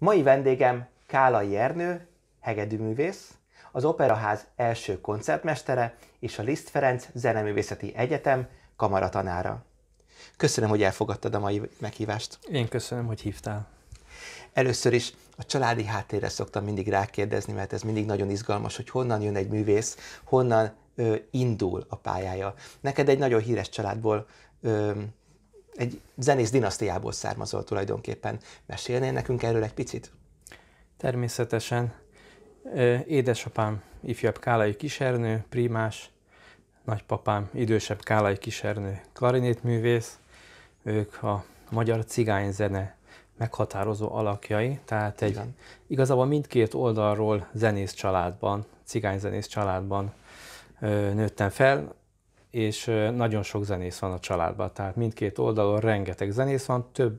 Mai vendégem Kála Jernő, hegedűművész, az Operaház első koncertmestere és a Liszt Ferenc Zeneművészeti Egyetem kamaratanára. Köszönöm, hogy elfogadtad a mai meghívást. Én köszönöm, hogy hívtál. Először is a családi háttérre szoktam mindig rákérdezni, mert ez mindig nagyon izgalmas, hogy honnan jön egy művész, honnan ö, indul a pályája. Neked egy nagyon híres családból ö, egy zenész dinasztiából származol tulajdonképpen. Mesélnél nekünk erről egy picit? Természetesen. Édesapám ifjabb Kálai Kisernő, primás, nagypapám idősebb Kálai Kisernő, klarinétművész, ők a magyar cigányzene meghatározó alakjai, tehát egy, Igen. igazából mindkét oldalról zenész családban, cigányzenész családban ö, nőttem fel és nagyon sok zenész van a családban, tehát mindkét oldalon rengeteg zenész van, több,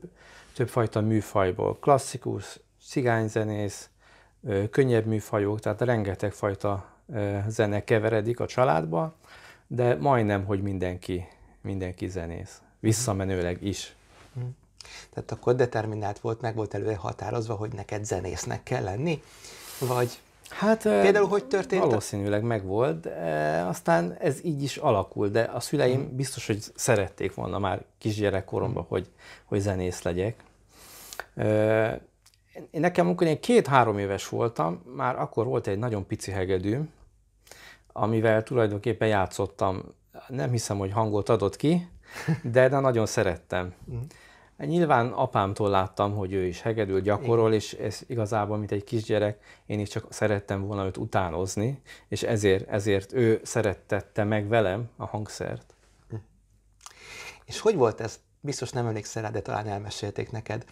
többfajta műfajból, klasszikus, cigányzenész, könnyebb műfajok, tehát rengeteg fajta zene keveredik a családba, de majdnem, hogy mindenki, mindenki zenész, visszamenőleg is. Mhm. Tehát akkor determinált volt, meg volt előre határozva, hogy neked zenésznek kell lenni, vagy Hát, Például hogy történt? Valószínűleg megvolt, de aztán ez így is alakul, de a szüleim hmm. biztos, hogy szerették volna már kisgyerekkoromban, hmm. hogy, hogy zenész legyek. Nekem, amikor én két-három éves voltam, már akkor volt egy nagyon pici hegedűm, amivel tulajdonképpen játszottam. Nem hiszem, hogy hangot adott ki, de, de nagyon szerettem. Hmm. Hát nyilván apámtól láttam, hogy ő is hegedül gyakorol, Igen. és ez igazából, mint egy kisgyerek, én is csak szerettem volna őt utánozni, és ezért, ezért ő szerettette meg velem a hangszert. Hm. És hogy volt ez? Biztos nem emlékszel rá, de talán elmesélték neked.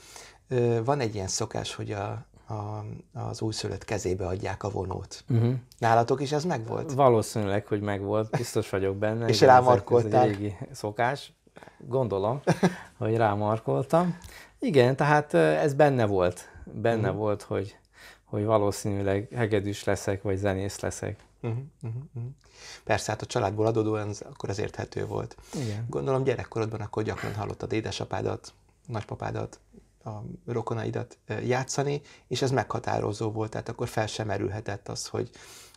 Van egy ilyen szokás, hogy a, a, az újszülött kezébe adják a vonót. Uh-huh. Nálatok is ez megvolt? Valószínűleg, hogy megvolt, biztos vagyok benne. és rámarkoltál. Ez egy régi szokás. Gondolom, hogy rámarkoltam. Igen, tehát ez benne volt. Benne uh-huh. volt, hogy, hogy valószínűleg hegedűs leszek, vagy zenész leszek. Uh-huh, uh-huh. Persze, hát a családból adódóan ez akkor az érthető volt. Igen. Gondolom gyerekkorodban akkor gyakran hallottad édesapádat, nagypapádat, a rokonaidat játszani, és ez meghatározó volt, tehát akkor fel sem merülhetett az, hogy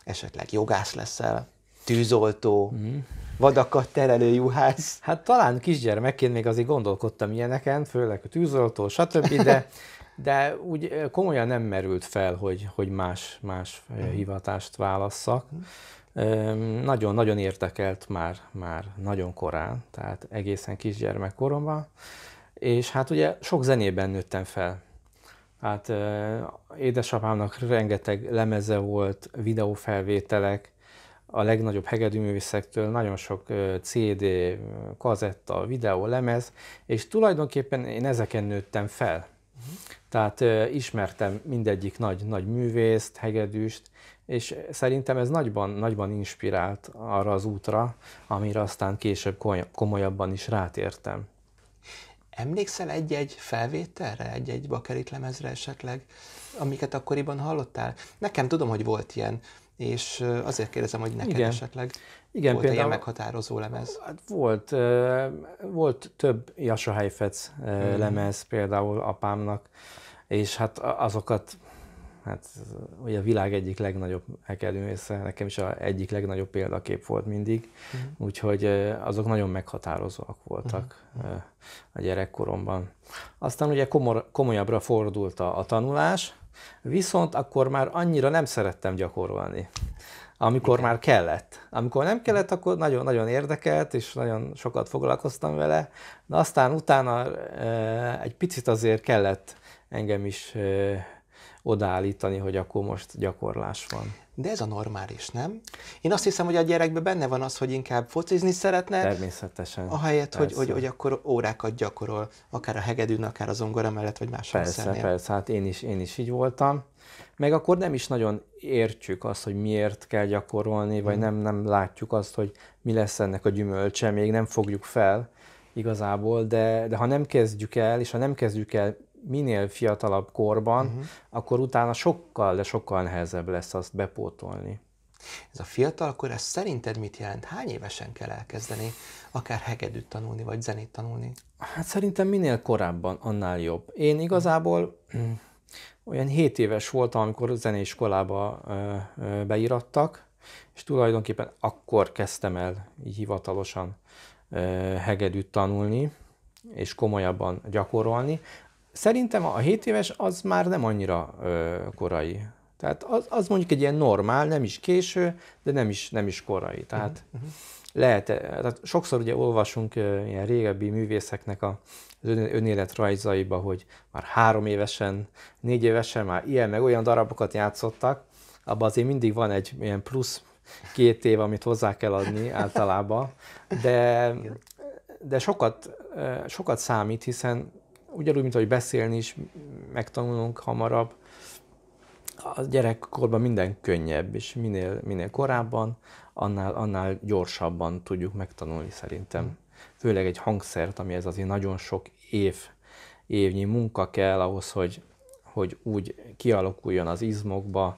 esetleg jogász leszel, tűzoltó, mm. vadakat terelő juhász. Hát talán kisgyermekként még azért gondolkodtam ilyeneken, főleg a tűzoltó, stb., de, de úgy komolyan nem merült fel, hogy, hogy más, más mhm. hivatást válasszak. Nagyon-nagyon mhm. értekelt már, már nagyon korán, tehát egészen kisgyermekkoromban, és hát ugye sok zenében nőttem fel. Hát édesapámnak rengeteg lemeze volt, videófelvételek, a legnagyobb hegedűművészektől nagyon sok CD, kazetta, videó, lemez, és tulajdonképpen én ezeken nőttem fel. Tehát ismertem mindegyik nagy, nagy művészt, hegedűst, és szerintem ez nagyban, nagyban inspirált arra az útra, amire aztán később komolyabban is rátértem. Emlékszel egy-egy felvételre, egy-egy bakerit lemezre esetleg, amiket akkoriban hallottál? Nekem tudom, hogy volt ilyen, és azért kérdezem, hogy neked Igen. esetleg Igen, volt például, ilyen meghatározó lemez? Hát volt, volt több Jasa Heifetz hmm. lemez például apámnak, és hát azokat, hát ugye a világ egyik legnagyobb hekelművésze, nekem is a egyik legnagyobb példakép volt mindig, hmm. úgyhogy azok nagyon meghatározóak voltak hmm. a gyerekkoromban. Aztán ugye komor, komolyabbra fordult a, a tanulás, Viszont akkor már annyira nem szerettem gyakorolni, amikor Igen. már kellett. Amikor nem kellett, akkor nagyon-nagyon érdekelt, és nagyon sokat foglalkoztam vele, de aztán utána eh, egy picit azért kellett engem is eh, odaállítani, hogy akkor most gyakorlás van. De ez a normális, nem? Én azt hiszem, hogy a gyerekben benne van az, hogy inkább focizni szeretne. Természetesen. Ahelyett, hogy, hogy, hogy akkor órákat gyakorol, akár a hegedűn, akár a zongora mellett, vagy más Persze, szernél. persze, hát én is, én is így voltam. Meg akkor nem is nagyon értjük azt, hogy miért kell gyakorolni, vagy hmm. nem, nem látjuk azt, hogy mi lesz ennek a gyümölcse, még nem fogjuk fel igazából, de, de ha nem kezdjük el, és ha nem kezdjük el minél fiatalabb korban, uh-huh. akkor utána sokkal, de sokkal nehezebb lesz azt bepótolni. Ez a fiatal, akkor ez szerinted mit jelent? Hány évesen kell elkezdeni akár hegedűt tanulni, vagy zenét tanulni? Hát szerintem minél korábban, annál jobb. Én igazából mm, olyan 7 éves voltam, amikor zenéiskolába beírattak, és tulajdonképpen akkor kezdtem el így hivatalosan hegedűt tanulni, és komolyabban gyakorolni. Szerintem a 7 éves az már nem annyira ö, korai. Tehát az, az mondjuk egy ilyen normál, nem is késő, de nem is, nem is korai. Tehát uh-huh. lehet, e, tehát sokszor ugye olvasunk ö, ilyen régebbi művészeknek a, az ön, önéletrajzaiba, hogy már három évesen, négy évesen már ilyen meg olyan darabokat játszottak, abban azért mindig van egy ilyen plusz két év, amit hozzá kell adni általában, de, de sokat, sokat számít, hiszen ugyanúgy, mint ahogy beszélni is megtanulunk hamarabb, a gyerekkorban minden könnyebb, és minél, minél korábban, annál, annál gyorsabban tudjuk megtanulni szerintem. Főleg egy hangszert, ami ez azért nagyon sok év, évnyi munka kell ahhoz, hogy, hogy úgy kialakuljon az izmokba,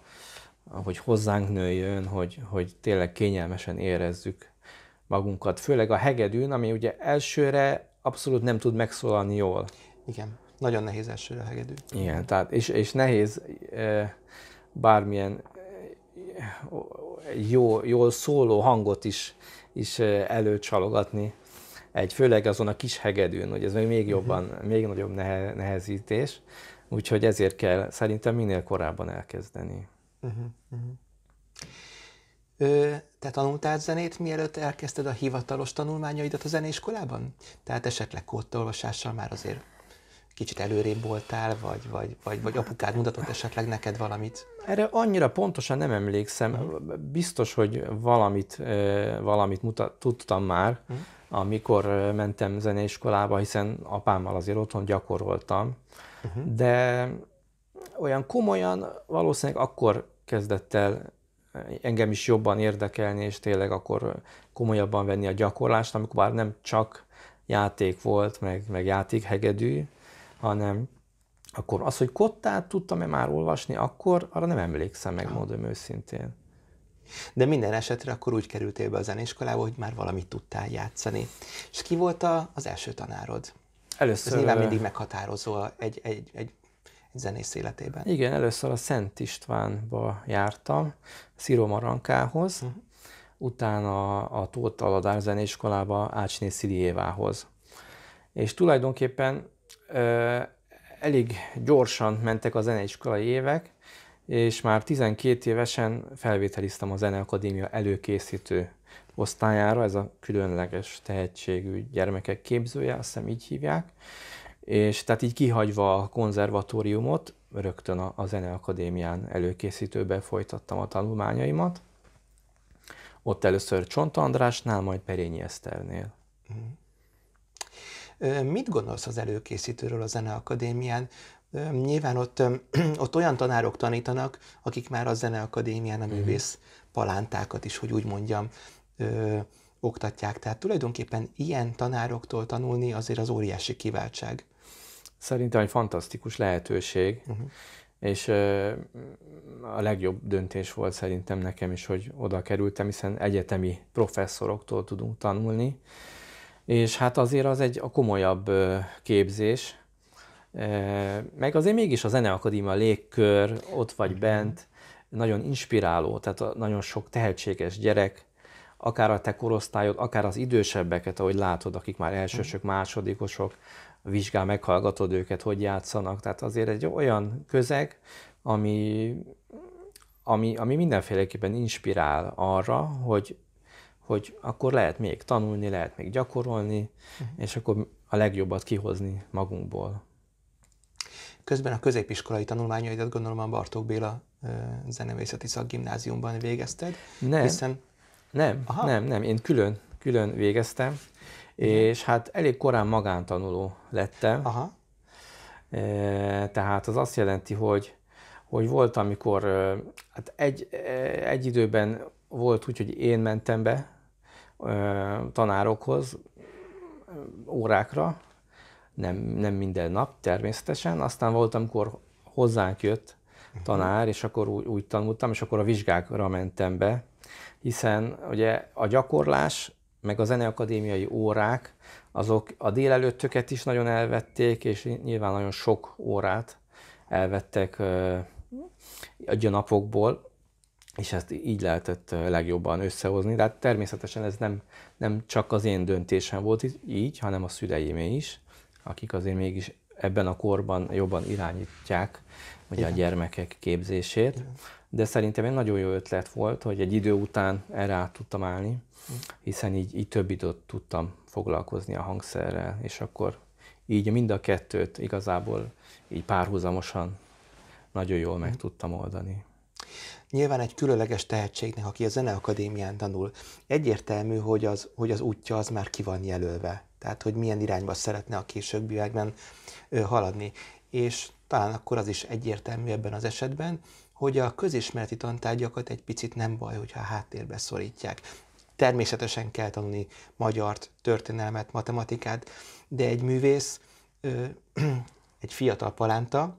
hogy hozzánk nőjön, hogy, hogy tényleg kényelmesen érezzük magunkat. Főleg a hegedűn, ami ugye elsőre abszolút nem tud megszólalni jól igen, nagyon nehéz elsőre hegedű. Igen, tehát és, és nehéz e, bármilyen jó, jól szóló hangot is, is előcsalogatni. Egy, főleg azon a kis hegedűn, hogy ez még, még mhm. jobban, uh-huh. még nagyobb nehe, nehezítés, úgyhogy ezért kell szerintem minél korábban elkezdeni. Uh-huh. Uh-huh. Ö, te tanultál zenét, mielőtt elkezdted a hivatalos tanulmányaidat a zeneiskolában? Tehát esetleg kódtolvasással már azért kicsit előrébb voltál, vagy, vagy, vagy, vagy apukád mutatott esetleg neked valamit? Erre annyira pontosan nem emlékszem. Biztos, hogy valamit, valamit mutat, tudtam már, hm. amikor mentem zeneiskolába, hiszen apámmal azért otthon gyakoroltam. Hm. De olyan komolyan valószínűleg akkor kezdett el engem is jobban érdekelni, és tényleg akkor komolyabban venni a gyakorlást, amikor már nem csak játék volt, meg, meg játékhegedű, hanem akkor az, hogy kottát tudtam-e már olvasni, akkor arra nem emlékszem, mondom őszintén. De minden esetre akkor úgy kerültél be a zenéskolába, hogy már valamit tudtál játszani. És ki volt a, az első tanárod? Először... Ez nyilván mindig meghatározó egy, egy, egy, egy zenész életében. Igen, először a Szent Istvánba jártam, Sziró Marankához, uh-huh. utána a Tóth Aladár zenéskolába Ácsné Szilijévához. És tulajdonképpen elég gyorsan mentek a zeneiskolai évek, és már 12 évesen felvételiztem a Zeneakadémia előkészítő osztályára, ez a különleges tehetségű gyermekek képzője, azt hiszem így hívják, és tehát így kihagyva a konzervatóriumot, rögtön a, a Zeneakadémián előkészítőben folytattam a tanulmányaimat. Ott először Csonta Andrásnál, majd Perényi Eszternél. Mm. Mit gondolsz az előkészítőről a Zeneakadémián? Nyilván ott, ott olyan tanárok tanítanak, akik már a Zeneakadémián a mhm. művész palántákat is, hogy úgy mondjam, ö, oktatják. Tehát tulajdonképpen ilyen tanároktól tanulni azért az óriási kiváltság. Szerintem egy fantasztikus lehetőség, uh-huh. és ö, a legjobb döntés volt szerintem nekem is, hogy oda kerültem, hiszen egyetemi professzoroktól tudunk tanulni, és hát azért az egy a komolyabb képzés, meg azért mégis a Zeneakadémia légkör, ott vagy mhm. bent, nagyon inspiráló, tehát nagyon sok tehetséges gyerek, akár a te korosztályod, akár az idősebbeket, ahogy látod, akik már elsősök, mhm. másodikosok, vizsgál, meghallgatod őket, hogy játszanak. Tehát azért egy olyan közeg, ami, ami, ami mindenféleképpen inspirál arra, hogy hogy akkor lehet még tanulni, lehet még gyakorolni, uh-huh. és akkor a legjobbat kihozni magunkból. Közben a középiskolai tanulmányaidat gondolom a Bartók Béla zenevészeti szakgimnáziumban végezted, nem, hiszen... Nem, Aha. nem, nem, én külön, külön végeztem, és hát elég korán magántanuló lettem. Aha. Tehát az azt jelenti, hogy, hogy volt, amikor hát egy, egy időben volt úgy, hogy én mentem be tanárokhoz órákra, nem, nem minden nap természetesen. Aztán volt, amikor hozzánk jött mhm. tanár, és akkor úgy, úgy tanultam, és akkor a vizsgákra mentem be, hiszen ugye a gyakorlás, meg a zeneakadémiai órák, azok a délelőttöket is nagyon elvették, és nyilván nagyon sok órát elvettek a napokból, és ezt így lehetett legjobban összehozni. De hát természetesen ez nem, nem csak az én döntésem volt így, hanem a szüleimé is, akik azért mégis ebben a korban jobban irányítják ugye Igen. a gyermekek képzését. Igen. De szerintem egy nagyon jó ötlet volt, hogy egy idő után erre át tudtam állni, hiszen így, így több időt tudtam foglalkozni a hangszerrel, és akkor így mind a kettőt igazából így párhuzamosan nagyon jól meg tudtam oldani. Nyilván egy különleges tehetségnek, aki a Zeneakadémián tanul, egyértelmű, hogy az, hogy az útja az már ki van jelölve. Tehát, hogy milyen irányba szeretne a későbbiekben haladni. És talán akkor az is egyértelmű ebben az esetben, hogy a közismereti tantárgyakat egy picit nem baj, hogyha háttérbe szorítják. Természetesen kell tanulni magyart, történelmet, matematikát, de egy művész, egy fiatal palánta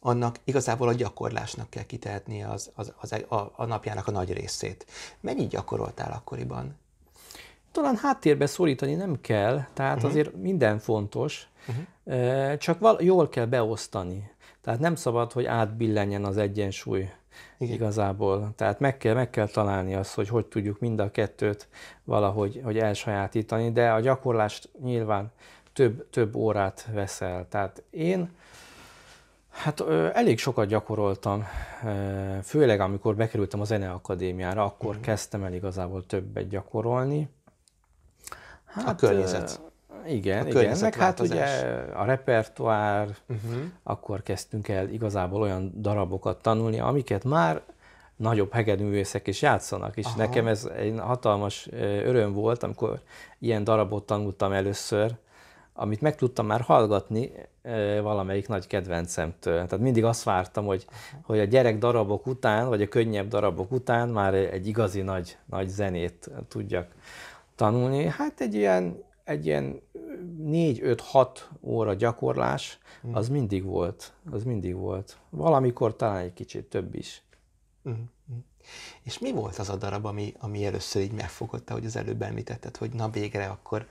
annak igazából a gyakorlásnak kell kitehetnie az, az, az, a, a napjának a nagy részét. Mennyit gyakoroltál akkoriban? Talán háttérbe szorítani nem kell, tehát uh-huh. azért minden fontos, uh-huh. csak val- jól kell beosztani. Tehát nem szabad, hogy átbillenjen az egyensúly Igen. igazából. Tehát meg kell, meg kell találni azt, hogy hogy tudjuk mind a kettőt valahogy hogy elsajátítani, de a gyakorlást nyilván több, több órát veszel. Tehát én Hát ö, elég sokat gyakoroltam, főleg amikor bekerültem a Zeneakadémiára, akkor uh-huh. kezdtem el igazából többet gyakorolni. Hát, a környezet. Igen, a igen. Meg hát ugye a repertoár, uh-huh. akkor kezdtünk el igazából olyan darabokat tanulni, amiket már nagyobb hegedművészek is játszanak, és Aha. nekem ez egy hatalmas öröm volt, amikor ilyen darabot tanultam először, amit meg tudtam már hallgatni valamelyik nagy kedvencemtől. Tehát mindig azt vártam, hogy, hogy a gyerek darabok után, vagy a könnyebb darabok után már egy igazi nagy, nagy zenét tudjak tanulni. Hát egy ilyen, egy ilyen 4-5-6 óra gyakorlás, mhm. az mindig volt, az mindig volt. Valamikor talán egy kicsit több is. Mhm, mhm. És mi volt az a darab, ami, ami először így megfogott, hogy az előbb említetted, hogy na végre akkor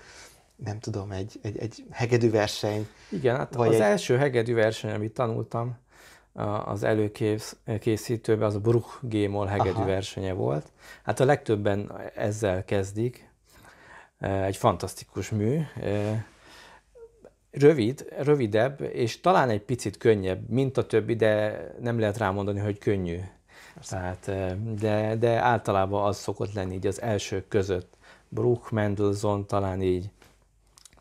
nem tudom, egy, egy, egy hegedűverseny. Igen, hát vagy az egy... első hegedűverseny, amit tanultam az előkészítőben, az a Bruch Gémol versenye volt. Hát a legtöbben ezzel kezdik. E, egy fantasztikus mű. E, rövid, rövidebb, és talán egy picit könnyebb, mint a többi, de nem lehet rámondani, hogy könnyű. Tehát, e, de, de általában az szokott lenni így az elsők között. Bruch, Mendelssohn talán így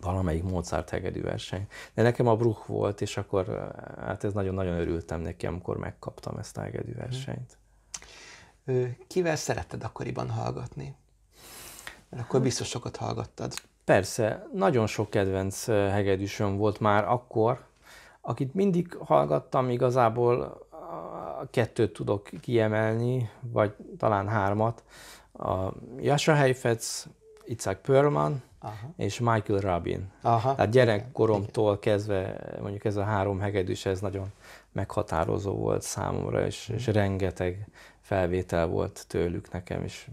valamelyik Mozart hegedű verseny. De nekem a Bruch volt, és akkor eh, hát ez nagyon-nagyon örültem neki, amikor megkaptam ezt a hegedű mhm. versenyt. Kivel szeretted akkoriban hallgatni? Mert akkor hát- biztos sokat hallgattad. Persze, nagyon sok kedvenc eh, hegedűsöm volt már akkor, akit mindig hallgattam, igazából eh, kettőt tudok kiemelni, vagy talán hármat. A Jascha Heifetz, Itzhak Perlman, Aha. és Michael Rabin. Aha. Tehát gyerekkoromtól Igen. kezdve mondjuk ez a három hegedűs, ez nagyon meghatározó volt számomra, és, mhm. és rengeteg felvétel volt tőlük nekem, és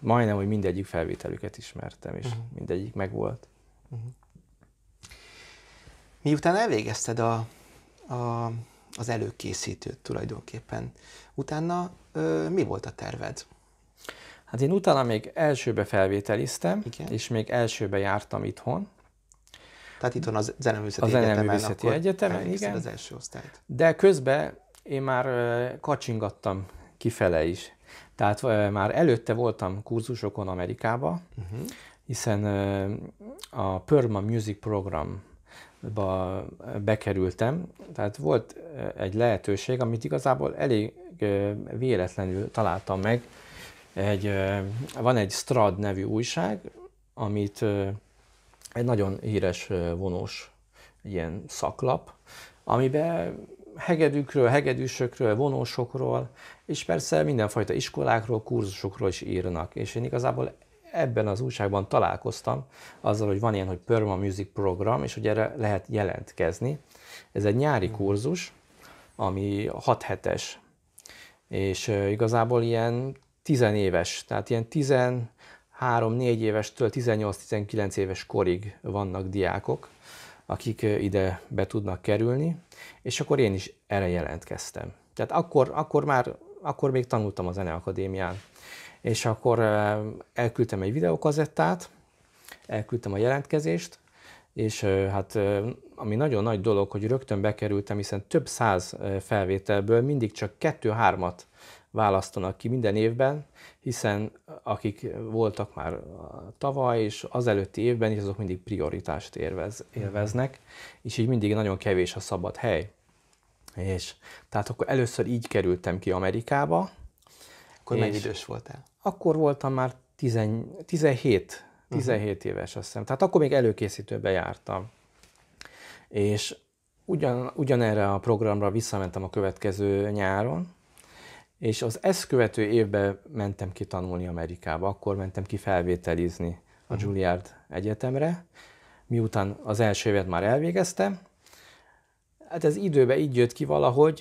majdnem, hogy mindegyik felvételüket ismertem, és uh-huh. mindegyik megvolt. Uh-huh. Miután elvégezted a, a, az előkészítőt tulajdonképpen, utána ö, mi volt a terved? Hát én utána még elsőbe felvételiztem, Igen. és még elsőbe jártam itthon. Tehát itthon az Zeneművészeti, a Zeneművészeti Egyetemen, egyetemen igen. az első osztályt. De közben én már kacsingattam kifele is. Tehát már előtte voltam kurzusokon Amerikába, uh-huh. hiszen a Perma Music Program ba bekerültem, tehát volt egy lehetőség, amit igazából elég véletlenül találtam meg, egy, van egy Strad nevű újság, amit egy nagyon híres vonós ilyen szaklap, amiben hegedűkről, hegedűsökről, vonósokról, és persze mindenfajta iskolákról, kurzusokról is írnak. És én igazából ebben az újságban találkoztam azzal, hogy van ilyen, hogy Perma Music Program, és hogy erre lehet jelentkezni. Ez egy nyári hmm. kurzus, ami 6 hetes, és igazából ilyen tizenéves, tehát ilyen 13-4 évestől 18-19 éves korig vannak diákok, akik ide be tudnak kerülni, és akkor én is erre jelentkeztem. Tehát akkor, akkor már, akkor még tanultam a Zeneakadémián, és akkor elküldtem egy videokazettát, elküldtem a jelentkezést, és hát ami nagyon nagy dolog, hogy rögtön bekerültem, hiszen több száz felvételből mindig csak kettő-hármat választanak ki minden évben, hiszen akik voltak már tavaly és az előtti évben is, azok mindig prioritást élvez, élveznek, és így mindig nagyon kevés a szabad hely. És tehát akkor először így kerültem ki Amerikába. Akkor mennyi idős voltál? Akkor voltam már 10, 17, 17 uh-huh. éves azt hiszem. Tehát akkor még előkészítőbe jártam. És ugyan, ugyanerre a programra visszamentem a következő nyáron, és az ezt követő évben mentem ki tanulni Amerikába, akkor mentem ki felvételizni a mhm. Juilliard Egyetemre, miután az első évet már elvégeztem. Hát ez időben így jött ki valahogy,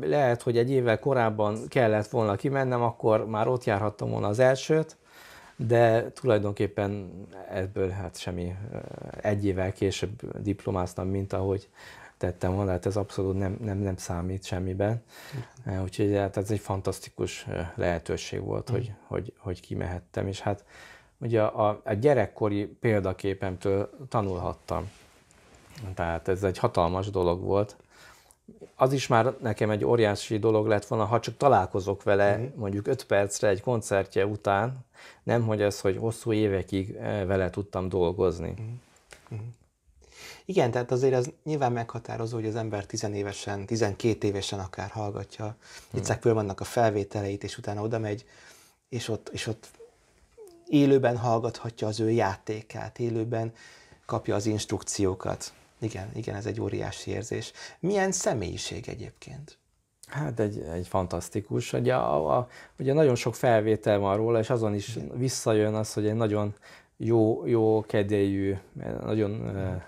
lehet, hogy egy évvel korábban kellett volna kimennem, akkor már ott járhattam volna az elsőt, de tulajdonképpen ebből hát semmi, egy évvel később diplomáztam, mint ahogy tettem volna, hát ez abszolút nem, nem, nem számít semmiben. Uh-huh. Eh, úgyhogy hát ez egy fantasztikus eh, lehetőség volt, uh-huh. hogy, hogy, hogy kimehettem, és hát ugye a, a gyerekkori példaképemtől tanulhattam. Tehát ez egy hatalmas dolog volt. Az is már nekem egy óriási dolog lett volna, ha csak találkozok vele uh-huh. mondjuk öt percre egy koncertje után, nem hogy ez, hogy hosszú évekig eh, vele tudtam dolgozni. Uh-huh. Igen, tehát azért ez nyilván meghatározó, hogy az ember tizenévesen, tizenkét évesen akár hallgatja. Hmm. Itt föl vannak a felvételeit, és utána oda megy, és ott, és ott élőben hallgathatja az ő játékát, élőben kapja az instrukciókat. Igen, igen, ez egy óriási érzés. Milyen személyiség egyébként? Hát egy, egy fantasztikus. Ugye, a, a, ugye nagyon sok felvétel van róla, és azon is visszajön az, hogy egy nagyon jó, jó kedélyű, nagyon eh,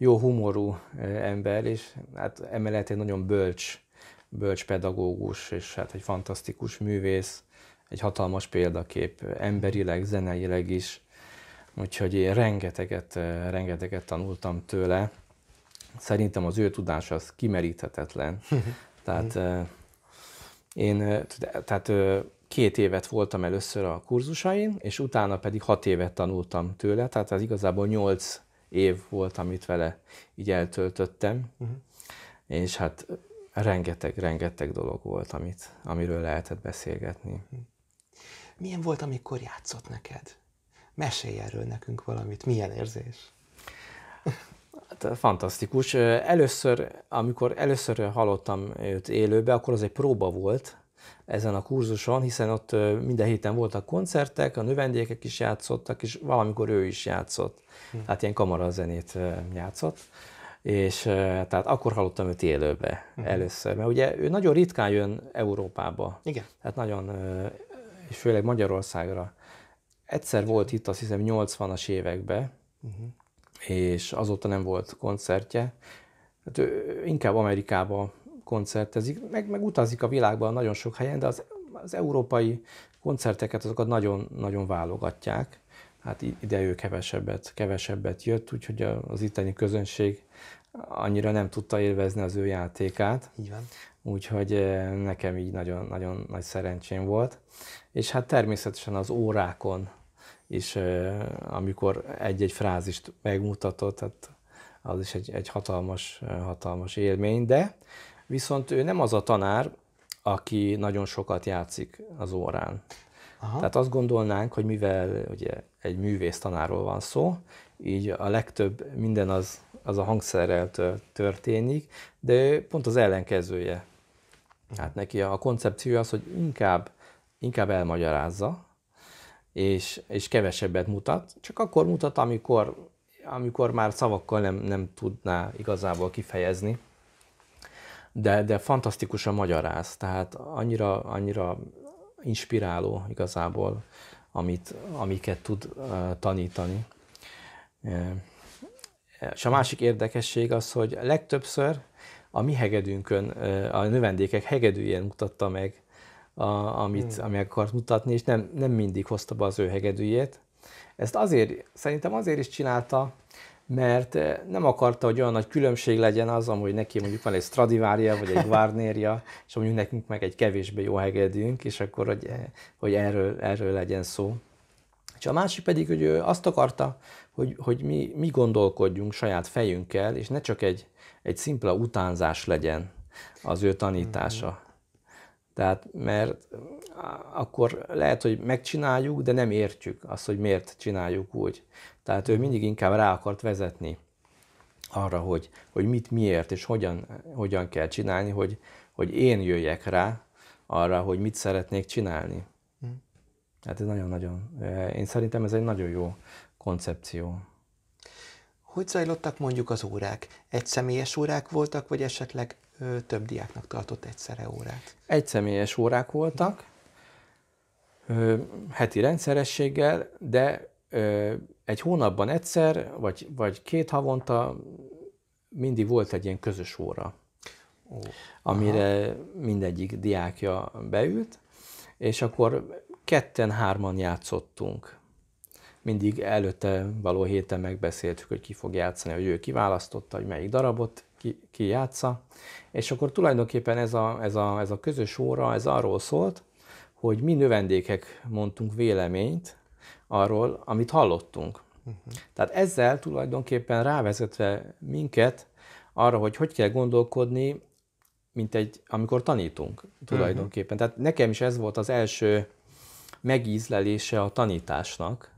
jó humorú ember, és hát emellett egy nagyon bölcs, bölcs pedagógus, és hát egy fantasztikus művész, egy hatalmas példakép, emberileg, zeneileg is, úgyhogy én rengeteget, rengeteget tanultam tőle. Szerintem az ő tudás az kimeríthetetlen. tehát én tehát két évet voltam először a kurzusain, és utána pedig hat évet tanultam tőle, tehát az igazából nyolc év volt, amit vele így eltöltöttem, uh-huh. és hát rengeteg, rengeteg dolog volt, amit, amiről lehetett beszélgetni. Mhm. Milyen volt, amikor játszott neked? Mesélj erről nekünk valamit, milyen érzés? Hát, eh, fantasztikus. Eh, először, amikor először hallottam őt élőbe, akkor az egy próba volt, ezen a kurzuson, hiszen ott minden héten voltak koncertek, a növendékek is játszottak, és valamikor ő is játszott. Hm. Tehát ilyen kamarazenét játszott és tehát akkor hallottam őt élőbe hm. először, mert ugye ő nagyon ritkán jön Európába. Igen. Tehát nagyon, és főleg Magyarországra. Egyszer volt itt, azt hiszem, 80-as években, uh-huh. Hm. és azóta nem volt koncertje. Hát ő inkább Amerikába koncertezik, meg, meg utazik a világban nagyon sok helyen, de az, az európai koncerteket azokat nagyon-nagyon válogatják. Hát ide ő kevesebbet, kevesebbet jött, úgyhogy az itteni közönség annyira nem tudta élvezni az ő játékát. Így van. Úgyhogy eh, nekem így nagyon, nagyon nagy szerencsém volt. És hát természetesen az órákon is, eh, amikor egy-egy frázist megmutatott, hát az is egy, egy hatalmas, eh, hatalmas élmény, de Viszont ő nem az a tanár, aki nagyon sokat játszik az órán. Aha. Tehát azt gondolnánk, hogy mivel ugye egy művész tanáról van szó, így a legtöbb minden az, az a hangszerrel történik, de pont az ellenkezője. Hát neki a koncepció az, hogy inkább, inkább elmagyarázza, és, és kevesebbet mutat, csak akkor mutat, amikor, amikor már szavakkal nem, nem tudná igazából kifejezni de, de fantasztikus a magyaráz, tehát annyira, annyira inspiráló igazából, amit, amiket tud uh, tanítani. Uh, és a másik érdekesség az, hogy legtöbbször a mi hegedünkön, uh, a növendékek hegedűjén mutatta meg, a, amit, hmm. ami akart mutatni, és nem, nem mindig hozta be az ő hegedűjét. Ezt azért, szerintem azért is csinálta, mert eh, nem akarta, hogy olyan nagy különbség legyen az, hogy neki mondjuk van egy Stradivária, vagy egy Várnéria, és mondjuk nekünk meg egy kevésbé jó hegedünk, és akkor, hogy, eh, hogy erről, erről legyen szó. És a másik pedig, hogy ő azt akarta, hogy, hogy mi, mi gondolkodjunk saját fejünkkel, és ne csak egy, egy szimpla utánzás legyen az ő tanítása. Mhm. Tehát, mert eh, akkor lehet, hogy megcsináljuk, de nem értjük azt, hogy miért csináljuk úgy. Tehát ő mindig inkább rá akart vezetni arra, hogy, hogy mit, miért és hogyan, hogyan kell csinálni, hogy, hogy én jöjjek rá arra, hogy mit szeretnék csinálni. Hm. Hát ez nagyon-nagyon, eh, én szerintem ez egy nagyon jó koncepció. Hogy zajlottak mondjuk az órák? Egy személyes órák voltak, vagy esetleg ö, több diáknak tartott egyszerre órát? Egy személyes órák voltak, ö, heti rendszerességgel, de egy hónapban egyszer, vagy, vagy két havonta mindig volt egy ilyen közös óra, Ó, amire aha. mindegyik diákja beült, és akkor ketten-hárman játszottunk. Mindig előtte való héten megbeszéltük, hogy ki fog játszani, hogy ő kiválasztotta, hogy melyik darabot ki, ki játsza. És akkor tulajdonképpen ez a, ez, a, ez a közös óra, ez arról szólt, hogy mi növendékek mondtunk véleményt arról, amit hallottunk. Uh-huh. Tehát ezzel tulajdonképpen rávezetve minket arra, hogy hogy kell gondolkodni, mint egy, amikor tanítunk tulajdonképpen. Uh-huh. Tehát nekem is ez volt az első megízlelése a tanításnak,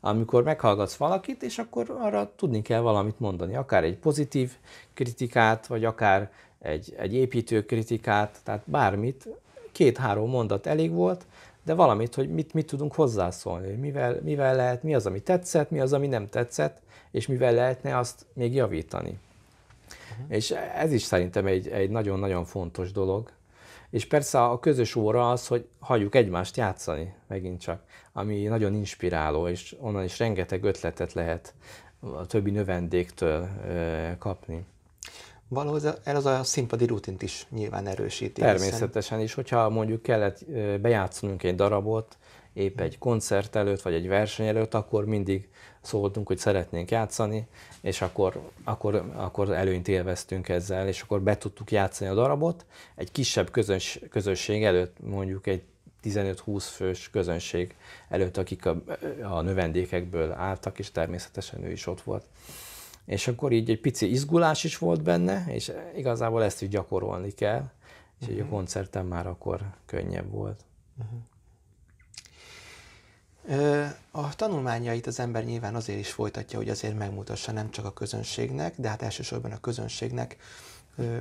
amikor meghallgatsz valakit, és akkor arra tudni kell valamit mondani, akár egy pozitív kritikát, vagy akár egy, egy építő kritikát, tehát bármit, két-három mondat elég volt, de valamit, hogy mit, mit tudunk hozzászólni, hogy mivel, mivel lehet, mi az, ami tetszett, mi az, ami nem tetszett, és mivel lehetne azt még javítani. Uh-huh. És ez is szerintem egy, egy nagyon-nagyon fontos dolog. És persze a közös óra az, hogy hagyjuk egymást játszani megint csak, ami nagyon inspiráló, és onnan is rengeteg ötletet lehet a többi növendéktől kapni. Valahogy ez a színpadi rutint is nyilván erősíti. Természetesen hiszen... is, hogyha mondjuk kellett bejátszunk egy darabot, épp egy koncert előtt, vagy egy verseny előtt, akkor mindig szóltunk, hogy szeretnénk játszani, és akkor, akkor, akkor előnyt élveztünk ezzel, és akkor be tudtuk játszani a darabot. Egy kisebb közöns, közösség előtt, mondjuk egy 15-20 fős közönség előtt, akik a, a növendékekből álltak, és természetesen ő is ott volt. És akkor így egy pici izgulás is volt benne, és igazából ezt így gyakorolni kell, és uh-huh. egy a mhm. koncerten már akkor könnyebb volt. Uh-huh. A tanulmányait az ember nyilván azért is folytatja, hogy azért megmutassa nem csak a közönségnek, de hát elsősorban a közönségnek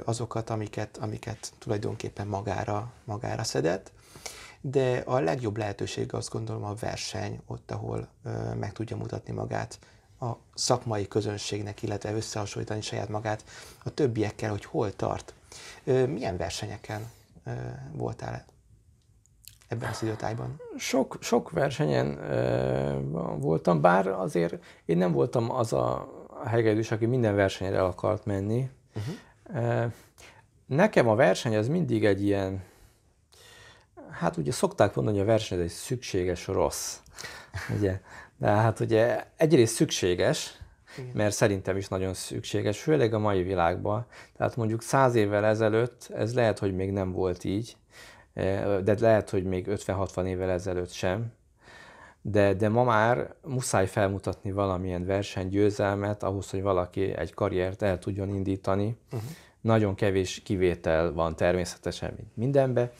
azokat, amiket, amiket tulajdonképpen magára, magára szedett. De a legjobb lehetőség azt gondolom a verseny, ott, ahol meg tudja mutatni magát a szakmai közönségnek, illetve összehasonlítani saját magát a többiekkel, hogy hol tart. Milyen versenyeken voltál ebben az időtájban? Sok, sok versenyen voltam, bár azért én nem voltam az a hegedűs, aki minden versenyre el akart menni. Uh-huh. Nekem a verseny az mindig egy ilyen, hát ugye szokták mondani, hogy a verseny egy szükséges rossz. Ugye? De hát ugye egyrészt szükséges, igen. mert szerintem is nagyon szükséges, főleg a mai világban. Tehát mondjuk száz évvel ezelőtt ez lehet, hogy még nem volt így, eh, de lehet, hogy még 50-60 évvel ezelőtt sem. De, de ma már muszáj felmutatni valamilyen versenygyőzelmet ahhoz, hogy valaki egy karriert el tudjon indítani. Uh-huh. Nagyon kevés kivétel van természetesen, mint mindenbe,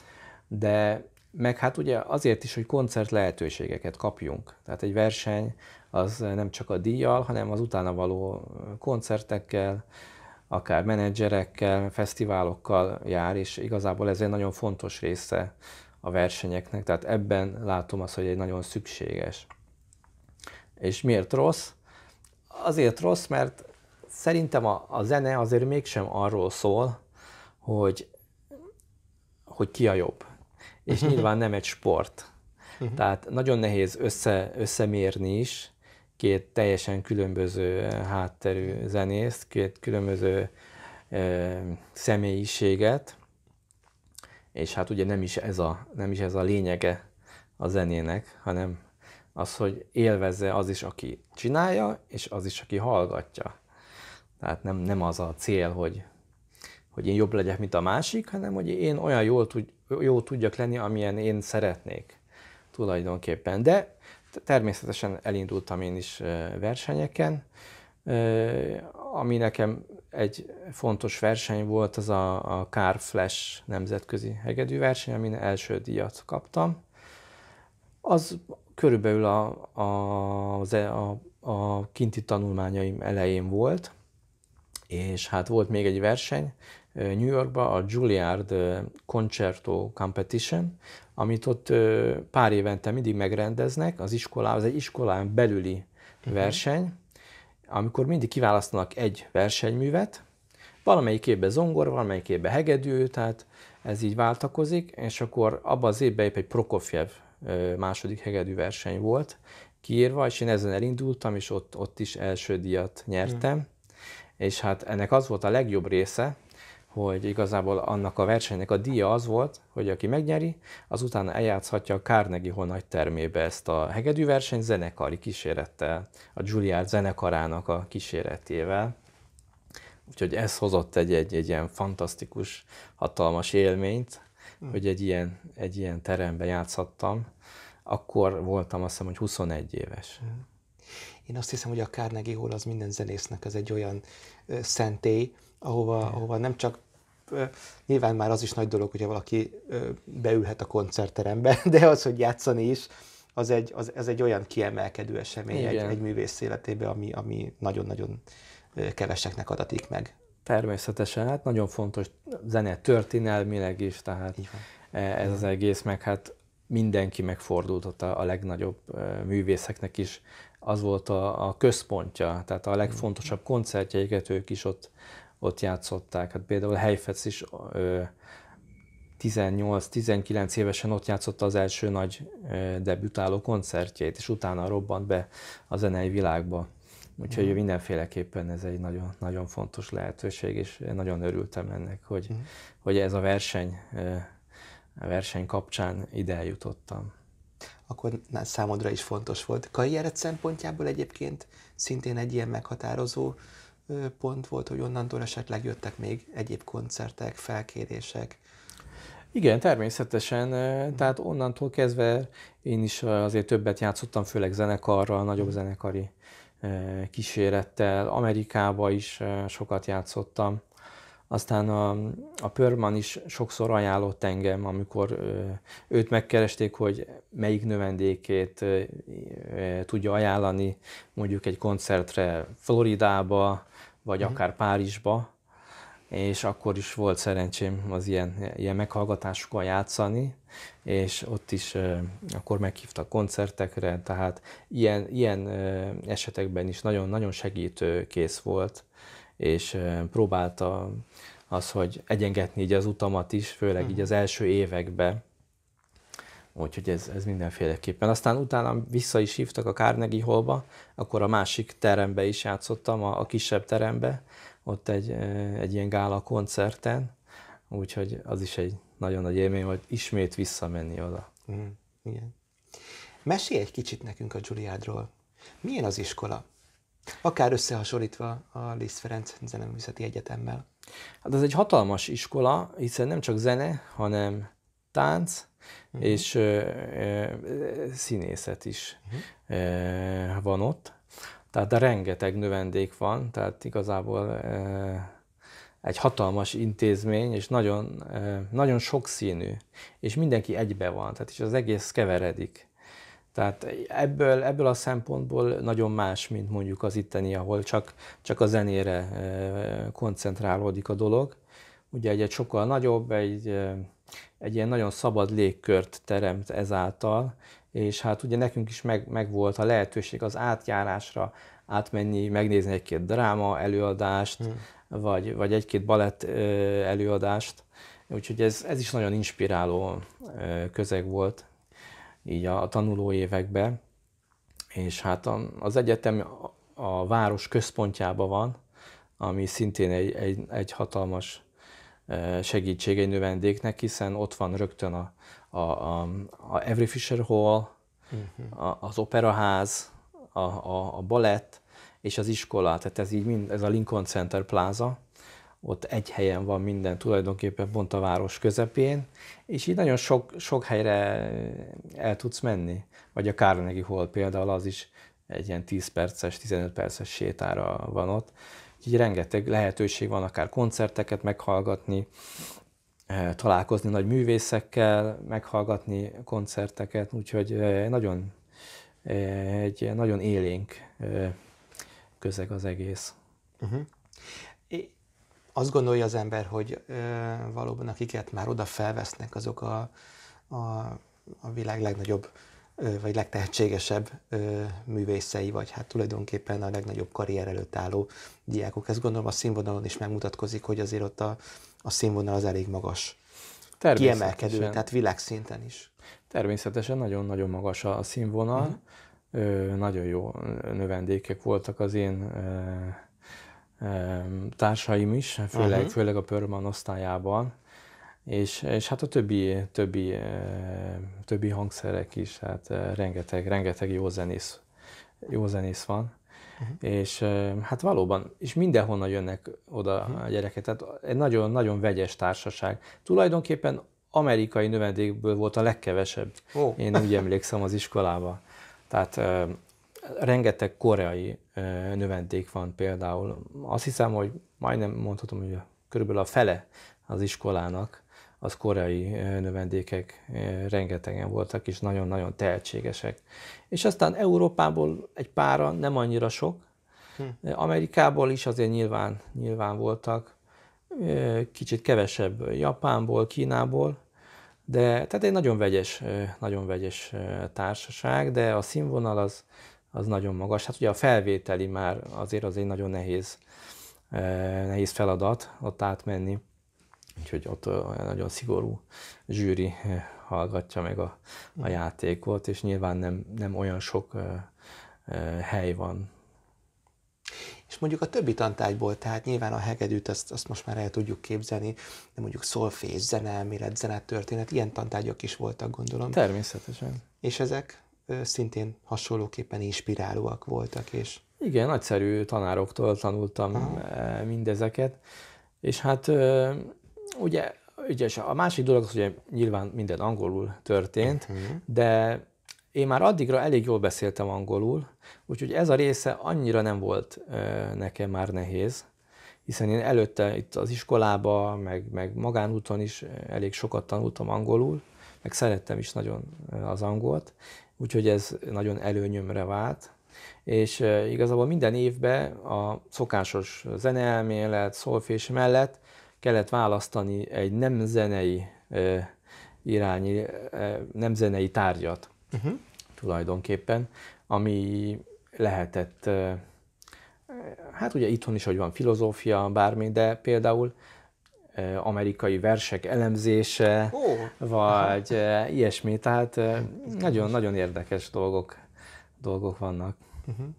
de meg hát ugye azért is, hogy koncert lehetőségeket kapjunk. Tehát egy verseny az nem csak a díjjal, hanem az utána való koncertekkel, akár menedzserekkel, fesztiválokkal jár, és igazából ez egy nagyon fontos része a versenyeknek, tehát ebben látom azt, hogy egy nagyon szükséges. És miért rossz? Azért rossz, mert szerintem a, a zene azért mégsem arról szól, hogy, hogy ki a jobb és mhm. nyilván nem egy sport. Mhm. Tehát nagyon nehéz össze, összemérni is két teljesen különböző eh, hátterű zenészt, két különböző ö, eh, személyiséget, és hát ugye nem is, ez a, nem is ez a lényege a zenének, hanem az, hogy élvezze az is, aki csinálja, és az is, aki hallgatja. Tehát nem, nem az a cél, hogy, hogy én jobb legyek, mint a másik, hanem hogy én olyan jól tud, jó tudjak lenni, amilyen én szeretnék tulajdonképpen. De természetesen elindultam én is versenyeken, ami nekem egy fontos verseny volt, az a, Car Flash nemzetközi verseny, amin első díjat kaptam. Az körülbelül a, a, e, a, a kinti tanulmányaim elején volt, és hát volt még egy verseny, New Yorkba a Juilliard Concerto Competition, amit ott pár évente mindig megrendeznek, az iskolá, az egy iskolán belüli uh-huh. verseny, amikor mindig kiválasztanak egy versenyművet, valamelyik évben zongor, valamelyik évben hegedű, tehát ez így váltakozik, és akkor abban az évben épp egy Prokofjev második hegedű verseny volt kiírva, és én ezen elindultam, és ott, ott is első díjat nyertem. Mm. És hát ennek az volt a legjobb része, hogy igazából annak a versenynek a díja az volt, hogy aki megnyeri, az utána eljátszhatja a Carnegie Hall nagy termébe ezt a verseny zenekari kísérettel, a Juilliard zenekarának a kíséretével. Úgyhogy ez hozott egy, egy, egy ilyen fantasztikus, hatalmas élményt, mm. hogy egy ilyen, egy ilyen teremben játszhattam. Akkor voltam azt hiszem, hogy 21 éves. Mm. Én azt hiszem, hogy a Carnegie Hall az minden zenésznek az egy olyan szentély, ahova, ahova nem csak nyilván már az is nagy dolog, hogyha valaki beülhet a koncertterembe, de az, hogy játszani is, az egy, az, az egy olyan kiemelkedő esemény egy, egy művész életében, ami, ami nagyon-nagyon keveseknek adatik meg. Természetesen, hát nagyon fontos zene történelmileg is, tehát e, ez Igen. az egész, meg hát mindenki megfordult a, a legnagyobb művészeknek is, az volt a, a központja, tehát a legfontosabb koncertjeiket ők is ott ott játszották. Hát például Heifetz is 18-19 évesen ott játszotta az első nagy debütáló koncertjét, és utána robbant be a zenei világba. Úgyhogy mm. mindenféleképpen ez egy nagyon, nagyon fontos lehetőség, és nagyon örültem ennek, hogy, mm. hogy ez a verseny, a verseny kapcsán ide eljutottam. Akkor számodra is fontos volt. Karriered szempontjából egyébként szintén egy ilyen meghatározó pont volt, hogy onnantól esetleg jöttek még egyéb koncertek, felkérések? Igen, természetesen. Mhm. Tehát onnantól kezdve én is azért többet játszottam, főleg zenekarral, nagyobb mhm. zenekari kísérettel. Amerikába is sokat játszottam. Aztán a, a Pörman is sokszor ajánlott engem, amikor őt megkeresték, hogy melyik növendékét tudja ajánlani mondjuk egy koncertre Floridába, vagy mhm. akár Párizsba, és akkor is volt szerencsém az ilyen, ilyen meghallgatásokkal játszani, és ott is uh, akkor meghívtak koncertekre, tehát ilyen, ilyen uh, esetekben is nagyon-nagyon segítő kész volt, és uh, próbálta az, hogy egyengetni így az utamat is, főleg így mhm. az első években, Úgyhogy ez, ez mindenféleképpen. Aztán utána vissza is hívtak a Carnegie Hallba, akkor a másik terembe is játszottam, a, a kisebb terembe, ott egy, egy ilyen gála koncerten, úgyhogy az is egy nagyon nagy élmény, hogy ismét visszamenni oda. Mm, igen. Mesélj egy kicsit nekünk a Giuliádról. Milyen az iskola? Akár összehasonlítva a Liszt Ferenc Zeneművészeti Egyetemmel. Hát ez egy hatalmas iskola, hiszen nem csak zene, hanem tánc, uh-huh. és uh, színészet is uh-huh. van ott. Tehát de rengeteg növendék van, tehát igazából uh, egy hatalmas intézmény, és nagyon, uh, nagyon sokszínű, és mindenki egybe van, tehát és az egész keveredik. Tehát ebből, ebből a szempontból nagyon más, mint mondjuk az itteni, ahol csak, csak a zenére koncentrálódik a dolog. Ugye egy, egy sokkal nagyobb, egy egy ilyen nagyon szabad légkört teremt ezáltal, és hát ugye nekünk is meg, meg volt a lehetőség az átjárásra, átmenni, megnézni egy-két dráma előadást, hmm. vagy, vagy egy-két balett előadást, úgyhogy ez, ez is nagyon inspiráló közeg volt így a, a tanuló években, és hát a, az egyetem a város központjában van, ami szintén egy, egy, egy hatalmas segítség egy növendéknek, hiszen ott van rögtön a, a, a, a Every Fisher Hall, uh-huh. a, az operaház, a, a, a balett és az iskola, tehát ez így mind, ez a Lincoln Center pláza, ott egy helyen van minden, tulajdonképpen pont a város közepén, és így nagyon sok, sok helyre el tudsz menni. Vagy a Carnegie Hall például az is egy ilyen 10 perces, 15 perces sétára van ott. Így rengeteg lehetőség van akár koncerteket meghallgatni, eh, találkozni nagy művészekkel, meghallgatni koncerteket, úgyhogy eh, nagyon, eh, egy nagyon élénk közeg az egész. Uh-huh. azt gondolja az ember, hogy ö, valóban akiket már oda felvesznek, azok a, a, a világ legnagyobb vagy legtehetségesebb művészei, vagy hát tulajdonképpen a legnagyobb karrier előtt álló diákok. Ez gondolom a színvonalon is megmutatkozik, hogy azért ott a, a színvonal az elég magas. Kiemelkedő, tehát világszinten is. Természetesen nagyon-nagyon magas a színvonal. Uh-huh. Ö, nagyon jó növendékek voltak az én ö, ö, társaim is, főleg, uh-huh. főleg a Pörman osztályában és, és hát a többi, többi, eh, többi hangszerek is, hát eh, rengeteg, rengeteg jó zenész, jó zenész van. Uh-huh. És eh, hát valóban, és mindenhonnan jönnek oda uh-huh. a gyerekek, tehát egy nagyon-nagyon vegyes társaság. Tulajdonképpen amerikai növendékből volt a legkevesebb, oh. én úgy emlékszem az iskolába. Tehát uh, rengeteg koreai uh, növendék van például. Azt hiszem, hogy majdnem mondhatom, hogy körülbelül a fele az iskolának az korai növendékek rengetegen voltak, és nagyon-nagyon tehetségesek. És aztán Európából egy pára, nem annyira sok, hm. Amerikából is azért nyilván, nyilván voltak, kicsit kevesebb Japánból, Kínából, de tehát egy nagyon vegyes, nagyon vegyes társaság, de a színvonal az, az nagyon magas. Hát ugye a felvételi már azért az egy nagyon nehéz, nehéz feladat ott átmenni Úgyhogy ott olyan nagyon szigorú zsűri eh, hallgatja meg a, a mm. játékot, és nyilván nem, nem olyan sok hely van. És mondjuk a többi tantárgyból, tehát nyilván a hegedűt, azt, azt most már el tudjuk képzelni, de mondjuk szolfés, zeneelmélet, történet, ilyen tantárgyak is voltak, gondolom. Természetesen. És ezek szintén hasonlóképpen inspirálóak voltak. És... Igen, nagyszerű tanároktól tanultam Aha. Eh, mindezeket, és hát ugye, ugye a másik dolog az, hogy nyilván minden angolul történt, uh-huh. de én már addigra elég jól beszéltem angolul, úgyhogy ez a része annyira nem volt nekem már nehéz, hiszen én előtte itt az iskolába, meg, meg magánúton is elég sokat tanultam angolul, meg szerettem is nagyon az angolt, úgyhogy ez nagyon előnyömre vált. És igazából minden évben a szokásos zeneelmélet, szolfés mellett kellett választani egy nem zenei irányi, nem zenei tárgyat uh-huh. tulajdonképpen, ami lehetett, hát ugye itthon is, hogy van filozófia, bármi, de például amerikai versek elemzése, oh. vagy Aha. ilyesmi, tehát nagyon-nagyon érdekes dolgok, dolgok vannak. Uh-huh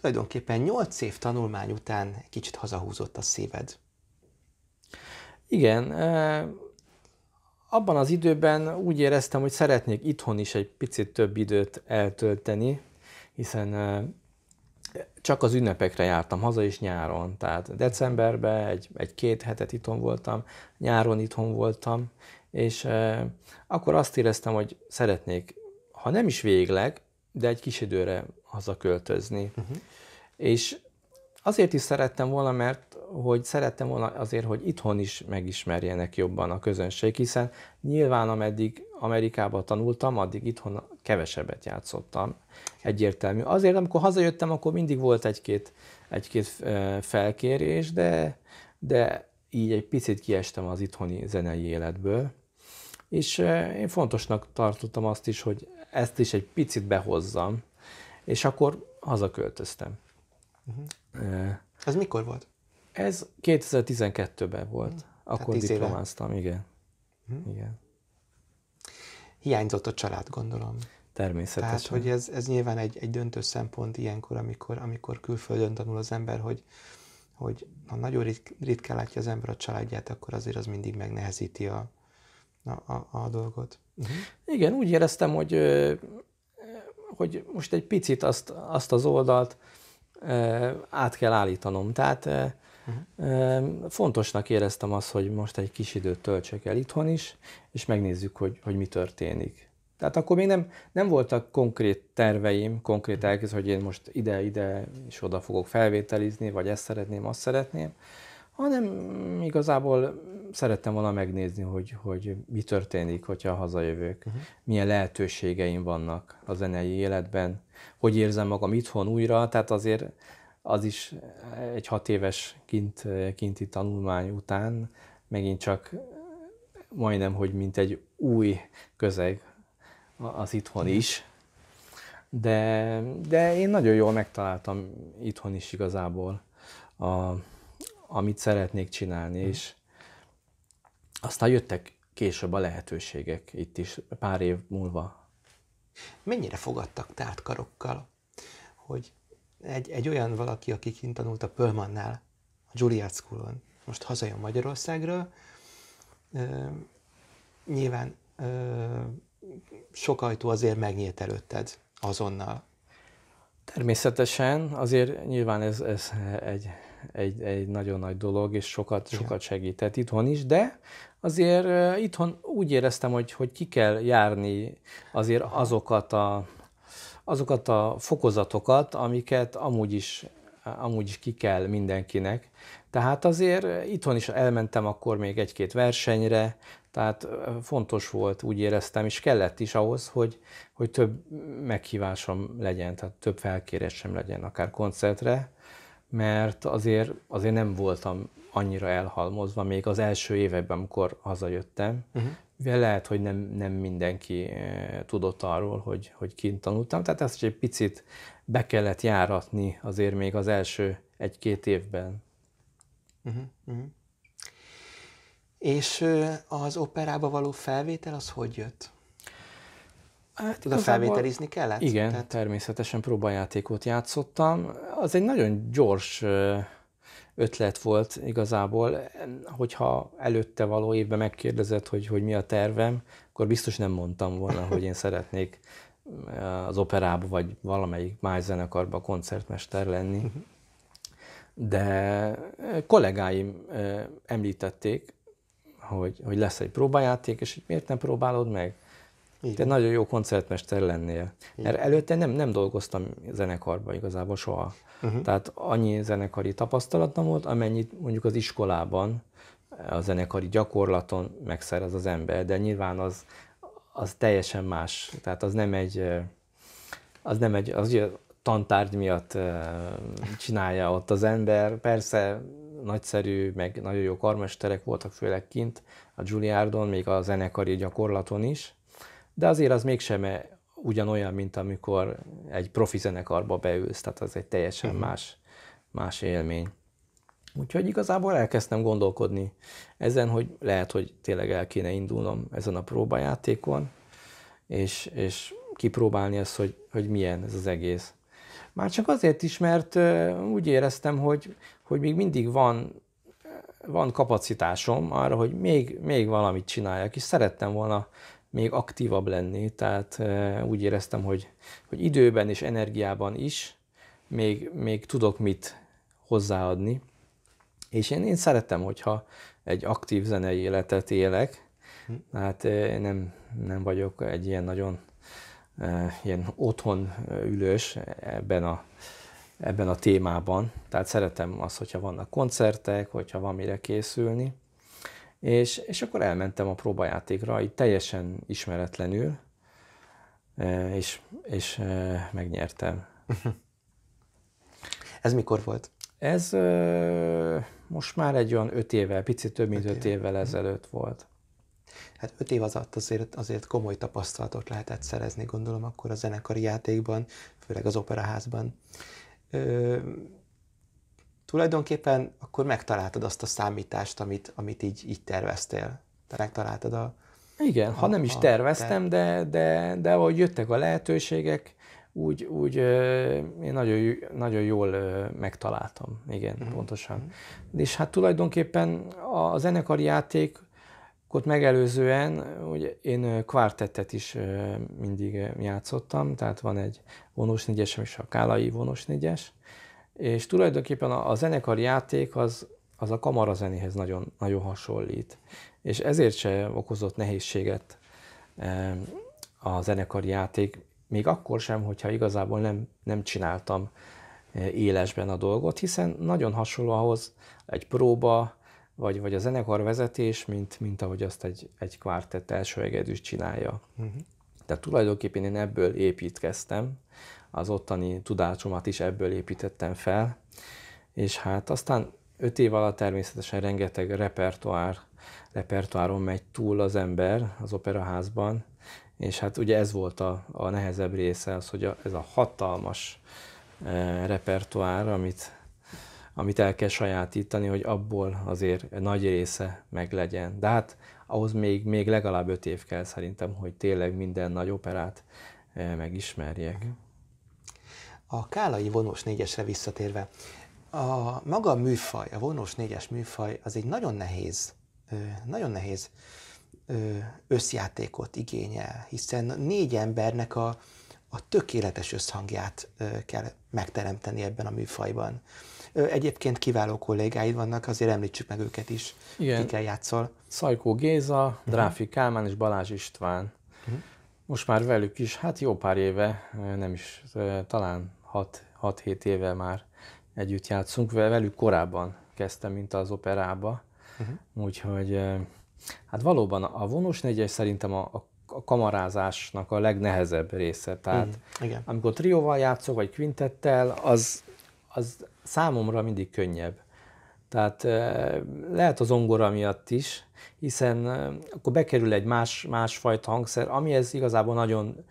tulajdonképpen 8 év tanulmány után kicsit hazahúzott a szíved. Igen, abban az időben úgy éreztem, hogy szeretnék itthon is egy picit több időt eltölteni, hiszen csak az ünnepekre jártam haza is nyáron, tehát decemberben egy, egy-két hetet itthon voltam, nyáron itthon voltam, és akkor azt éreztem, hogy szeretnék, ha nem is végleg, de egy kis időre hazaköltözni. Uh-huh. És azért is szerettem volna, mert hogy szerettem volna azért, hogy itthon is megismerjenek jobban a közönség, hiszen nyilván ameddig Amerikában tanultam, addig itthon kevesebbet játszottam, egyértelmű. Azért, amikor hazajöttem, akkor mindig volt egy-két egy-két felkérés, de, de így egy picit kiestem az itthoni zenei életből. És én fontosnak tartottam azt is, hogy ezt is egy picit behozzam, és akkor hazaköltöztem. Uh-huh. Ez mikor volt? Ez 2012-ben volt. Uh-huh. Akkor diplomáztam, éve. igen. Uh-huh. igen. Hiányzott a család, gondolom. Természetesen. Tehát, hogy ez, ez nyilván egy, egy döntő szempont ilyenkor, amikor, amikor külföldön tanul az ember, hogy, hogy ha nagyon rit, ritkán látja az ember a családját, akkor azért az mindig megnehezíti a, a, a, a dolgot. Uh-huh. Igen, úgy éreztem, hogy hogy most egy picit azt, azt az oldalt át kell állítanom. Tehát uh-huh. fontosnak éreztem azt, hogy most egy kis időt töltsek el itthon is, és megnézzük, hogy, hogy mi történik. Tehát akkor még nem, nem voltak konkrét terveim, konkrét mhm. elképzelés, hogy én most ide, ide és oda fogok felvételizni, vagy ezt szeretném, azt szeretném, hanem igazából szerettem volna megnézni, hogy, hogy mi történik, hogyha hazajövök, uh-huh. milyen lehetőségeim vannak a zenei életben, hogy érzem magam itthon újra, tehát azért az is egy hat éves kint, kinti tanulmány után megint csak majdnem, hogy mint egy új közeg az itthon is. De, de én nagyon jól megtaláltam itthon is igazából a, amit szeretnék csinálni, mm. és aztán jöttek később a lehetőségek itt is, pár év múlva. Mennyire fogadtak tárt karokkal, hogy egy, egy olyan valaki, aki kint tanult a Pölmannál, a School-on, most hazajön Magyarországról, ö, nyilván ö, sok ajtó azért megnyílt előtted azonnal. Természetesen, azért nyilván ez, ez egy egy, egy nagyon nagy dolog, és sokat, Igen. sokat segített itthon is, de azért itthon úgy éreztem, hogy, hogy ki kell járni azért azokat a, azokat a fokozatokat, amiket amúgy is, amúgy is ki kell mindenkinek. Tehát azért itthon is elmentem akkor még egy-két versenyre, tehát fontos volt, úgy éreztem, és kellett is ahhoz, hogy, hogy több meghívásom legyen, tehát több felkérésem legyen, akár koncertre, mert azért, azért nem voltam annyira elhalmozva, még az első években, amikor hazajöttem, uh-huh. lehet, hogy nem, nem mindenki eh, tudott arról, hogy, hogy kint tanultam, tehát ezt egy picit be kellett járatni azért még az első egy-két évben. Uh-huh. Uh-huh. És eh, az operába való felvétel az hogy jött? Hát Tudod, felvételizni kellett? Igen, Tehát... természetesen próbajátékot játszottam. Az egy nagyon gyors ötlet volt igazából, hogyha előtte való évben megkérdezett, hogy, hogy mi a tervem, akkor biztos nem mondtam volna, hogy én szeretnék az operába vagy valamelyik más zenekarba koncertmester lenni. De kollégáim említették, hogy, hogy lesz egy próbajáték, és hogy miért nem próbálod meg? Igen. nagyon jó koncertmester lennél. Igen. Mert előtte nem, nem dolgoztam zenekarban igazából soha. Uh-huh. Tehát annyi zenekari tapasztalatom volt, amennyit mondjuk az iskolában, a zenekari gyakorlaton megszerez az ember, de nyilván az, az teljesen más. Tehát az nem egy, az nem egy, az ugye tantárgy miatt csinálja ott az ember. Persze nagyszerű, meg nagyon jó karmesterek voltak, főleg kint a Giuliardon, még a zenekari gyakorlaton is, de azért az mégsem e ugyanolyan, mint amikor egy profi zenekarba beülsz, tehát az egy teljesen uh-huh. más, más élmény. Úgyhogy igazából elkezdtem gondolkodni ezen, hogy lehet, hogy tényleg el kéne indulnom ezen a próbajátékon, és, és kipróbálni ezt, hogy, hogy milyen ez az egész. Már csak azért is, mert úgy éreztem, hogy, hogy még mindig van, van kapacitásom arra, hogy még, még valamit csináljak, és szerettem volna még aktívabb lenni, tehát úgy éreztem, hogy, hogy időben és energiában is még, még tudok mit hozzáadni. És én, én szeretem, hogyha egy aktív zenei életet élek, hm. hát nem, nem vagyok egy ilyen nagyon ilyen otthon ülős ebben a, ebben a témában. Tehát szeretem azt, hogyha vannak koncertek, hogyha van mire készülni. És, és akkor elmentem a próbajátékra, így teljesen ismeretlenül, e, és, és e, megnyertem. Ez mikor volt? Ez e, most már egy olyan öt évvel, picit több mint öt, öt évvel éve. Mhm. ezelőtt volt. Hát öt év alatt azért, azért komoly tapasztalatot lehetett szerezni, gondolom, akkor a zenekari játékban, főleg az operaházban. Ö, tulajdonképpen akkor megtaláltad azt a számítást, amit, amit így, így terveztél. Te megtaláltad a... Igen, a, ha nem is terveztem, a, de, de, de ahogy jöttek a lehetőségek, úgy, úgy én nagyon, nagyon jól megtaláltam. Igen, mm-hmm. pontosan. Mhm. És hát tulajdonképpen a zenekari játékot megelőzően, hogy én kvartettet is mindig játszottam, tehát van egy vonós négyes, és a kálai vonós négyes, és tulajdonképpen a, a zenekar játék az, az a kamarazenéhez nagyon, nagyon hasonlít. És ezért se okozott nehézséget e, a zenekar játék, még akkor sem, hogyha igazából nem, nem csináltam e, élesben a dolgot, hiszen nagyon hasonló ahhoz egy próba, vagy, vagy a zenekar vezetés, mint, mint ahogy azt egy, egy kvártett első egedűs csinálja. Uh-huh. Mhm. De tulajdonképpen én ebből építkeztem, az ottani tudásomat is ebből építettem fel, és hát aztán öt év alatt természetesen rengeteg repertoár, repertoáron megy túl az ember az operaházban, és hát ugye ez volt a, a nehezebb része, az, hogy a, ez a hatalmas e, repertoár, amit, amit el kell sajátítani, hogy abból azért nagy része meg legyen. De hát ahhoz még, még legalább öt év kell szerintem, hogy tényleg minden nagy operát e, megismerjek. Mm. A kálai vonós négyesre visszatérve, a maga a műfaj, a vonós négyes műfaj, az egy nagyon nehéz, nagyon nehéz összjátékot igényel, hiszen négy embernek a, a tökéletes összhangját kell megteremteni ebben a műfajban. Egyébként kiváló kollégáid vannak, azért említsük meg őket is, Igen. kikkel játszol. Szajkó Géza, mhm. Dráfi uh-huh. Kálmán és Balázs István. Uh-huh most már velük is, hát jó pár éve, nem is, talán 6-7 éve már együtt játszunk, velük korábban kezdtem, mint az operába, uh-huh. úgyhogy hát valóban a vonós negyes szerintem a, a a kamarázásnak a legnehezebb része. Tehát mm, igen. amikor trióval játszok, vagy kvintettel, az, az számomra mindig könnyebb. Tehát lehet az ongora miatt is, hiszen akkor bekerül egy más, másfajta hangszer, amihez igazából nagyon,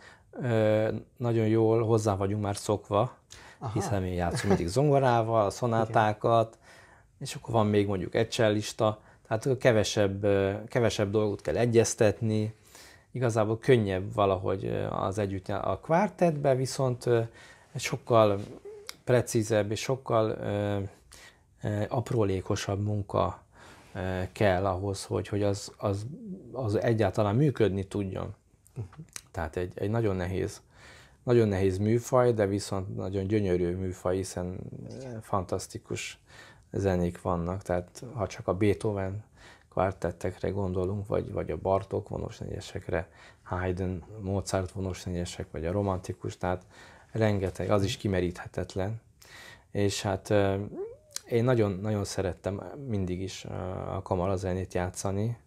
nagyon jól hozzá vagyunk már szokva, Aha. hiszen mi játszom mindig zongorával, a szonátákat, és akkor van még mondjuk egy csellista, tehát kevesebb, kevesebb dolgot kell egyeztetni, igazából könnyebb valahogy az együtt. A kvártetben viszont sokkal precízebb és sokkal aprólékosabb munka kell ahhoz, hogy, hogy az, az, az egyáltalán működni tudjon. Uh-huh. Tehát egy, egy nagyon nehéz nagyon nehéz műfaj, de viszont nagyon gyönyörű műfaj, hiszen fantasztikus zenék vannak, tehát ha csak a Beethoven kvartettekre gondolunk, vagy, vagy a Bartók negyesekre, Haydn, Mozart negyesek, vagy a romantikus, tehát rengeteg, az is kimeríthetetlen. És hát én nagyon-nagyon szerettem mindig is a kamarazenét játszani.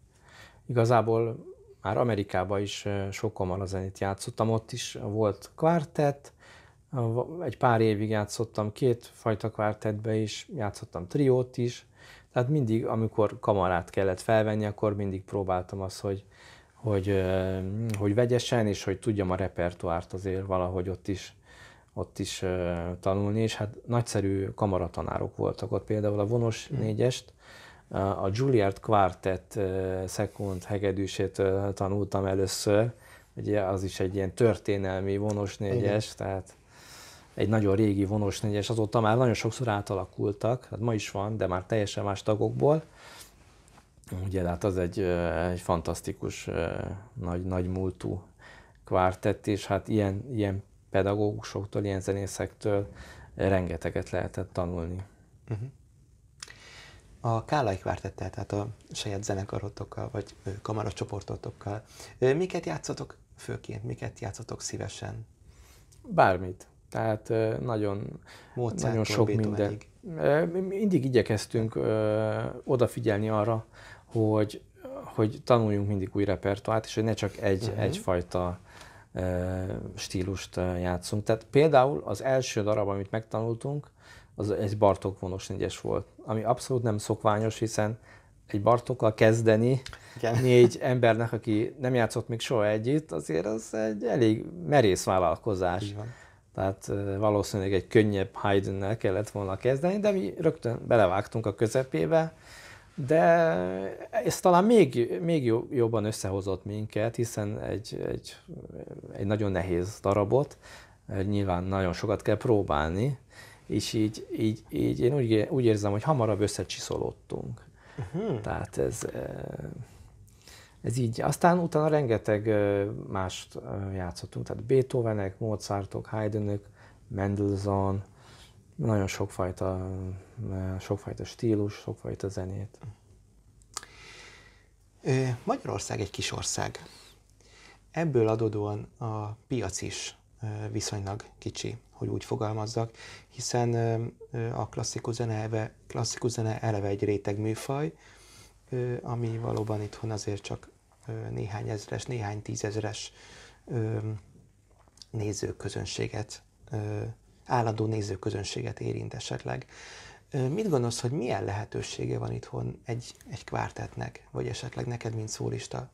Igazából már Amerikában is sok kamarazenét játszottam, ott is volt kvartett, egy pár évig játszottam két fajta kvartettbe is, játszottam triót is, tehát mindig, amikor kamarát kellett felvenni, akkor mindig próbáltam azt, hogy, hogy, hogy vegyesen, és hogy tudjam a repertoárt azért valahogy ott is ott is tanulni, és hát nagyszerű kamaratanárok voltak ott, például a vonos hm. négyest, a Juilliard Quartet szekund hegedűsét tanultam először, ugye az is egy ilyen történelmi vonos négyes, Igen. tehát egy nagyon régi vonos négyes, azóta már nagyon sokszor átalakultak, hát ma is van, de már teljesen más tagokból. Ugye, hát az egy, egy fantasztikus, nagy, nagy múltú kvártett, és hát ilyen, ilyen pedagógusoktól, ilyen zenészektől rengeteget lehetett tanulni. Uh-huh. A Kálai Kvártettel, tehát a saját zenekarotokkal, vagy kamaracsoportotokkal, miket játszotok főként, miket játszotok szívesen? Bármit. Tehát nagyon, Mozart, nagyon sok minden. Mi mindig igyekeztünk odafigyelni arra, hogy, hogy tanuljunk mindig új repertoárt, és hogy ne csak egy, uh-huh. egyfajta stílust játszunk. Tehát például az első darab, amit megtanultunk, az egy Bartók vonos négyes volt, ami abszolút nem szokványos, hiszen egy Bartókkal kezdeni Igen. négy embernek, aki nem játszott még soha együtt, azért az egy elég merész vállalkozás. Igen. Tehát valószínűleg egy könnyebb Haydn-nel kellett volna kezdeni, de mi rögtön belevágtunk a közepébe, de ez talán még, még jobban összehozott minket, hiszen egy, egy, egy nagyon nehéz darabot, eh, nyilván nagyon sokat kell próbálni, és így, így, így én úgy, úgy érzem, hogy hamarabb összecsiszolódtunk. Uh-huh. Tehát ez, eh, ez így. Aztán utána rengeteg eh, mást játszottunk, tehát Beethovenek, Mozartok, Haydnök, Mendelssohn, nagyon sokfajta, eh, sokfajta stílus, sokfajta zenét. Magyarország egy kis ország. Ebből adódóan a piac is viszonylag kicsi, hogy úgy fogalmazzak, hiszen a klasszikus zene eleve, klasszikus zene eleve egy réteg műfaj, ami valóban itthon azért csak néhány ezres, néhány tízezres nézőközönséget állandó nézőközönséget érint esetleg. Mit gondolsz, hogy milyen lehetősége van itthon egy, egy kvártetnek, vagy esetleg neked, mint szólista?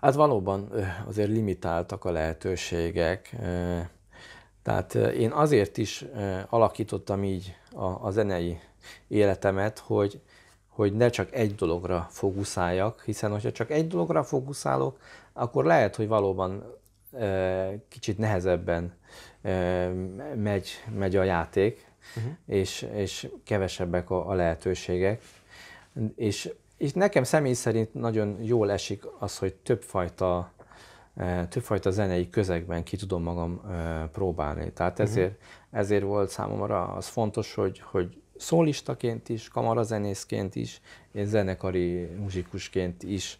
Hát valóban azért limitáltak a lehetőségek. Tehát én azért is alakítottam így a, a zenei életemet, hogy, hogy ne csak egy dologra fókuszáljak, hiszen hogyha csak egy dologra fókuszálok, akkor lehet, hogy valóban kicsit nehezebben megy, megy a játék, uh-huh. és, és kevesebbek a, a lehetőségek. És, és nekem személy szerint nagyon jól esik az, hogy többfajta többfajta zenei közegben ki tudom magam próbálni. Tehát uh-huh. ezért, uh-huh. ezért volt számomra az fontos, hogy, hogy szólistaként is, kamarazenészként is, és zenekari muzsikusként is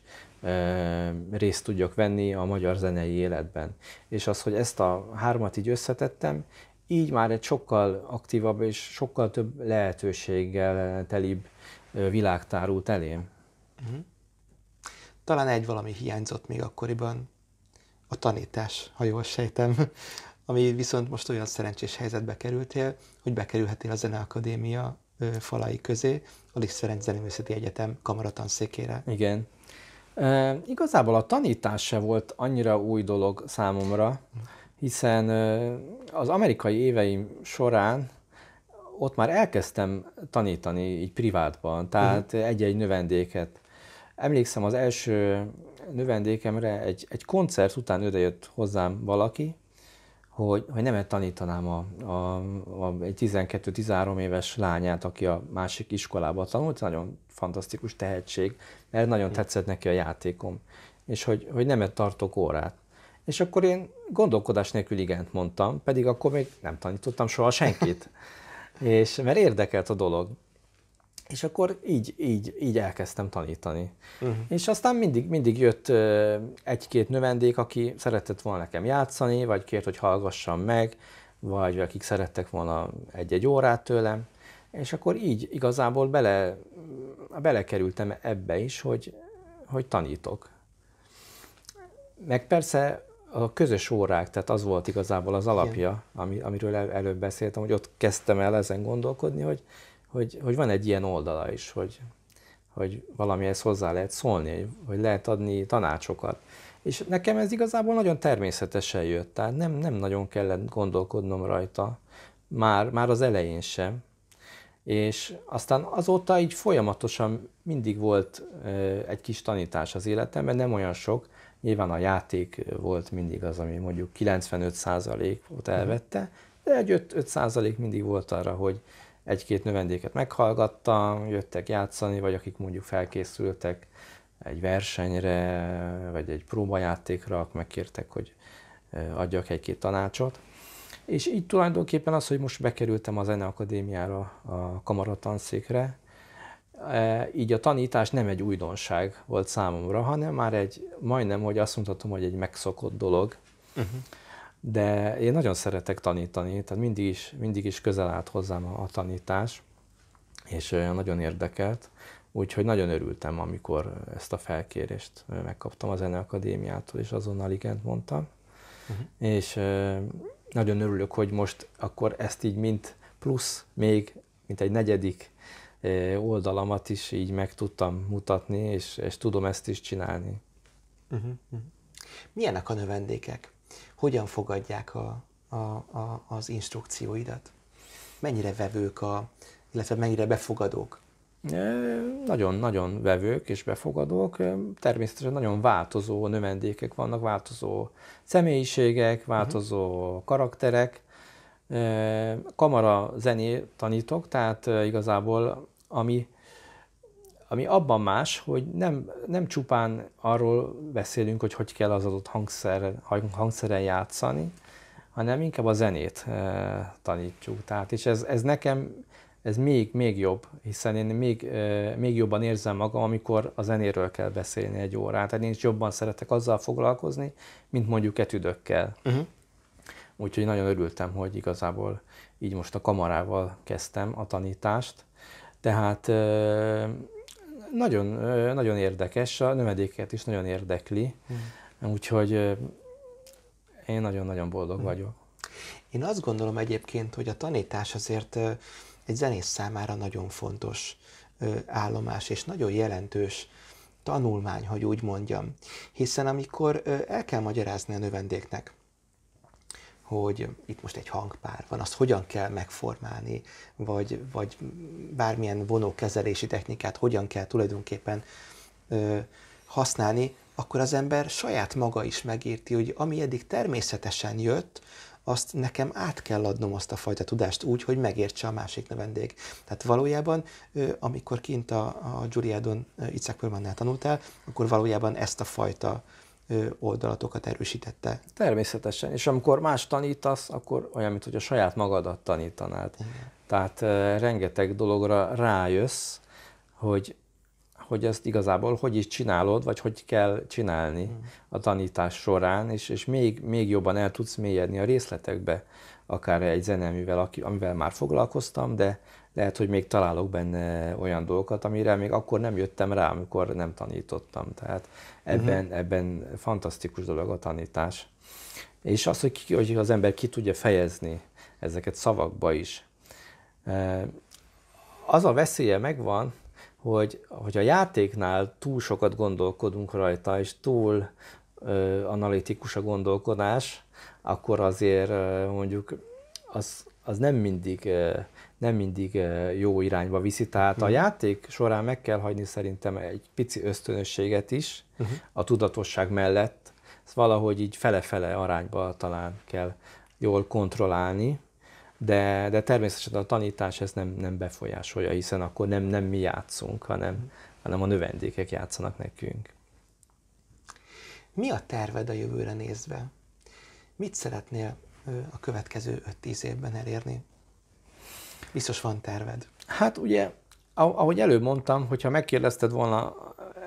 részt tudjak venni a magyar zenei életben. És az, hogy ezt a hármat így összetettem, így már egy sokkal aktívabb és sokkal több lehetőséggel telibb világ tárult elém. Mhm. Talán egy valami hiányzott még akkoriban, a tanítás, ha jól sejtem, ami viszont most olyan szerencsés helyzetbe kerültél, hogy bekerülhetél a Zeneakadémia falai közé, a Liszt Ferenc Zeneművészeti Egyetem kamaratanszékére. Igen. E, igazából a tanítás se volt annyira új dolog számomra, hiszen az amerikai éveim során ott már elkezdtem tanítani így privátban, tehát uh-huh. egy-egy növendéket. Emlékszem az első növendékemre, egy, egy koncert után odajött hozzám valaki, hogy, hogy nem tanítanám a, a, a, egy 12-13 éves lányát, aki a másik iskolában tanult, nagyon fantasztikus tehetség, mert nagyon hm. tetszett neki a játékom, és hogy, hogy nem tartok órát. És akkor én gondolkodás nélkül igent mondtam, pedig akkor még nem tanítottam soha senkit. És mert érdekelt a dolog. És akkor így, így, így elkezdtem tanítani. Uh-huh. És aztán mindig, mindig jött egy-két növendék, aki szeretett volna nekem játszani, vagy kért, hogy hallgassam meg, vagy akik szerettek volna egy-egy órát tőlem. És akkor így igazából bele, belekerültem ebbe is, hogy, hogy tanítok. Meg persze a közös órák, tehát az volt igazából az alapja, ami, amiről el, előbb beszéltem, hogy ott kezdtem el ezen gondolkodni, hogy hogy, hogy van egy ilyen oldala is, hogy, hogy valamihez hozzá lehet szólni, hogy lehet adni tanácsokat. És nekem ez igazából nagyon természetesen jött, tehát nem, nem nagyon kellett gondolkodnom rajta, már, már az elején sem. És aztán azóta így folyamatosan mindig volt egy kis tanítás az életemben, nem olyan sok, nyilván a játék volt mindig az, ami mondjuk 95% ot mhm. elvette, de egy 5, 5% mindig volt arra, hogy, egy-két növendéket meghallgattam, jöttek játszani, vagy akik mondjuk felkészültek egy versenyre, vagy egy próbajátékra, megkértek, hogy adjak egy-két tanácsot. És így tulajdonképpen az, hogy most bekerültem a Akadémiára a kamaratanszékre, e, így a tanítás nem egy újdonság volt számomra, hanem már egy, majdnem, hogy azt mondhatom, hogy egy megszokott dolog. Uh-huh de én nagyon szeretek tanítani, tehát mindig is, mindig is közel állt hozzám a, a tanítás, és nagyon érdekelt, úgyhogy nagyon örültem, amikor ezt a felkérést megkaptam a Zeneakadémiától, és azonnal igent mondtam. Uh-huh. És nagyon örülök, hogy most akkor ezt így mint plusz, még mint egy negyedik oldalamat is így meg tudtam mutatni, és, és tudom ezt is csinálni. Uh-huh. uh-huh. Milyenek a növendékek? hogyan fogadják a, a, a, az instrukcióidat? Mennyire vevők, a, illetve mennyire befogadók? Nagyon-nagyon e, vevők és befogadók. E, természetesen nagyon változó növendékek vannak, változó személyiségek, mhm. változó uh-huh. karakterek. E, Kamara zené tanítok, tehát igazából ami ami abban más, hogy nem, nem csupán arról beszélünk, hogy hogy kell az adott hangszer, hangszeren játszani, hanem inkább a zenét e, tanítjuk. Tehát, és ez, ez nekem ez még, még jobb, hiszen én még, e, még jobban érzem magam, amikor a zenéről kell beszélni egy órát. Tehát én is jobban szeretek azzal foglalkozni, mint mondjuk etüdökkel. Uh-huh. Úgyhogy nagyon örültem, hogy igazából így most a kamarával kezdtem a tanítást. Tehát e, nagyon, nagyon érdekes, a növedéket is nagyon érdekli, mm. úgyhogy én nagyon-nagyon boldog mm. vagyok. Én azt gondolom egyébként, hogy a tanítás azért egy zenész számára nagyon fontos állomás, és nagyon jelentős tanulmány, hogy úgy mondjam. Hiszen amikor el kell magyarázni a növendéknek, hogy itt most egy hangpár van, azt hogyan kell megformálni, vagy, vagy bármilyen vonókezelési technikát hogyan kell tulajdonképpen ö, használni, akkor az ember saját maga is megérti, hogy ami eddig természetesen jött, azt nekem át kell adnom azt a fajta tudást úgy, hogy megértse a másik növendék. Tehát valójában, amikor kint a, a Giuliadon Icák tanultál, akkor valójában ezt a fajta oldalatokat erősítette. Természetesen, és amikor más tanítasz, akkor olyan, mint hogy a saját magadat tanítanád. Igen. Tehát rengeteg dologra rájössz, hogy, hogy ezt igazából hogy is csinálod, vagy hogy kell csinálni Igen. Hmm. a tanítás során, és, és még, még jobban el tudsz mélyedni a részletekbe akár egy zeneművel, amivel már foglalkoztam, de lehet, hogy még találok benne olyan dolgokat, amire még akkor nem jöttem rá, amikor nem tanítottam. Tehát ebben, uh-huh. ebben fantasztikus dolog a tanítás. És az, hogy, ki, hogy az ember ki tudja fejezni ezeket szavakba is. Az a veszélye megvan, hogy, hogy a játéknál túl sokat gondolkodunk rajta, és túl ö, analitikus a gondolkodás, akkor azért mondjuk az, az nem mindig nem mindig jó irányba viszi. Tehát uh-huh. a mhm. játék során meg kell hagyni szerintem egy pici ösztönösséget is uh-huh. a tudatosság mellett. Ezt valahogy így fele-fele arányba talán kell jól kontrollálni, de, de természetesen a tanítás ezt nem, nem befolyásolja, hiszen akkor nem, nem mi játszunk, hanem, hanem a növendékek játszanak nekünk. Mi a terved a jövőre nézve? Mit szeretnél a következő 5-10 évben elérni? Biztos van terved. Hát ugye, ahogy előbb mondtam, hogyha megkérdezted volna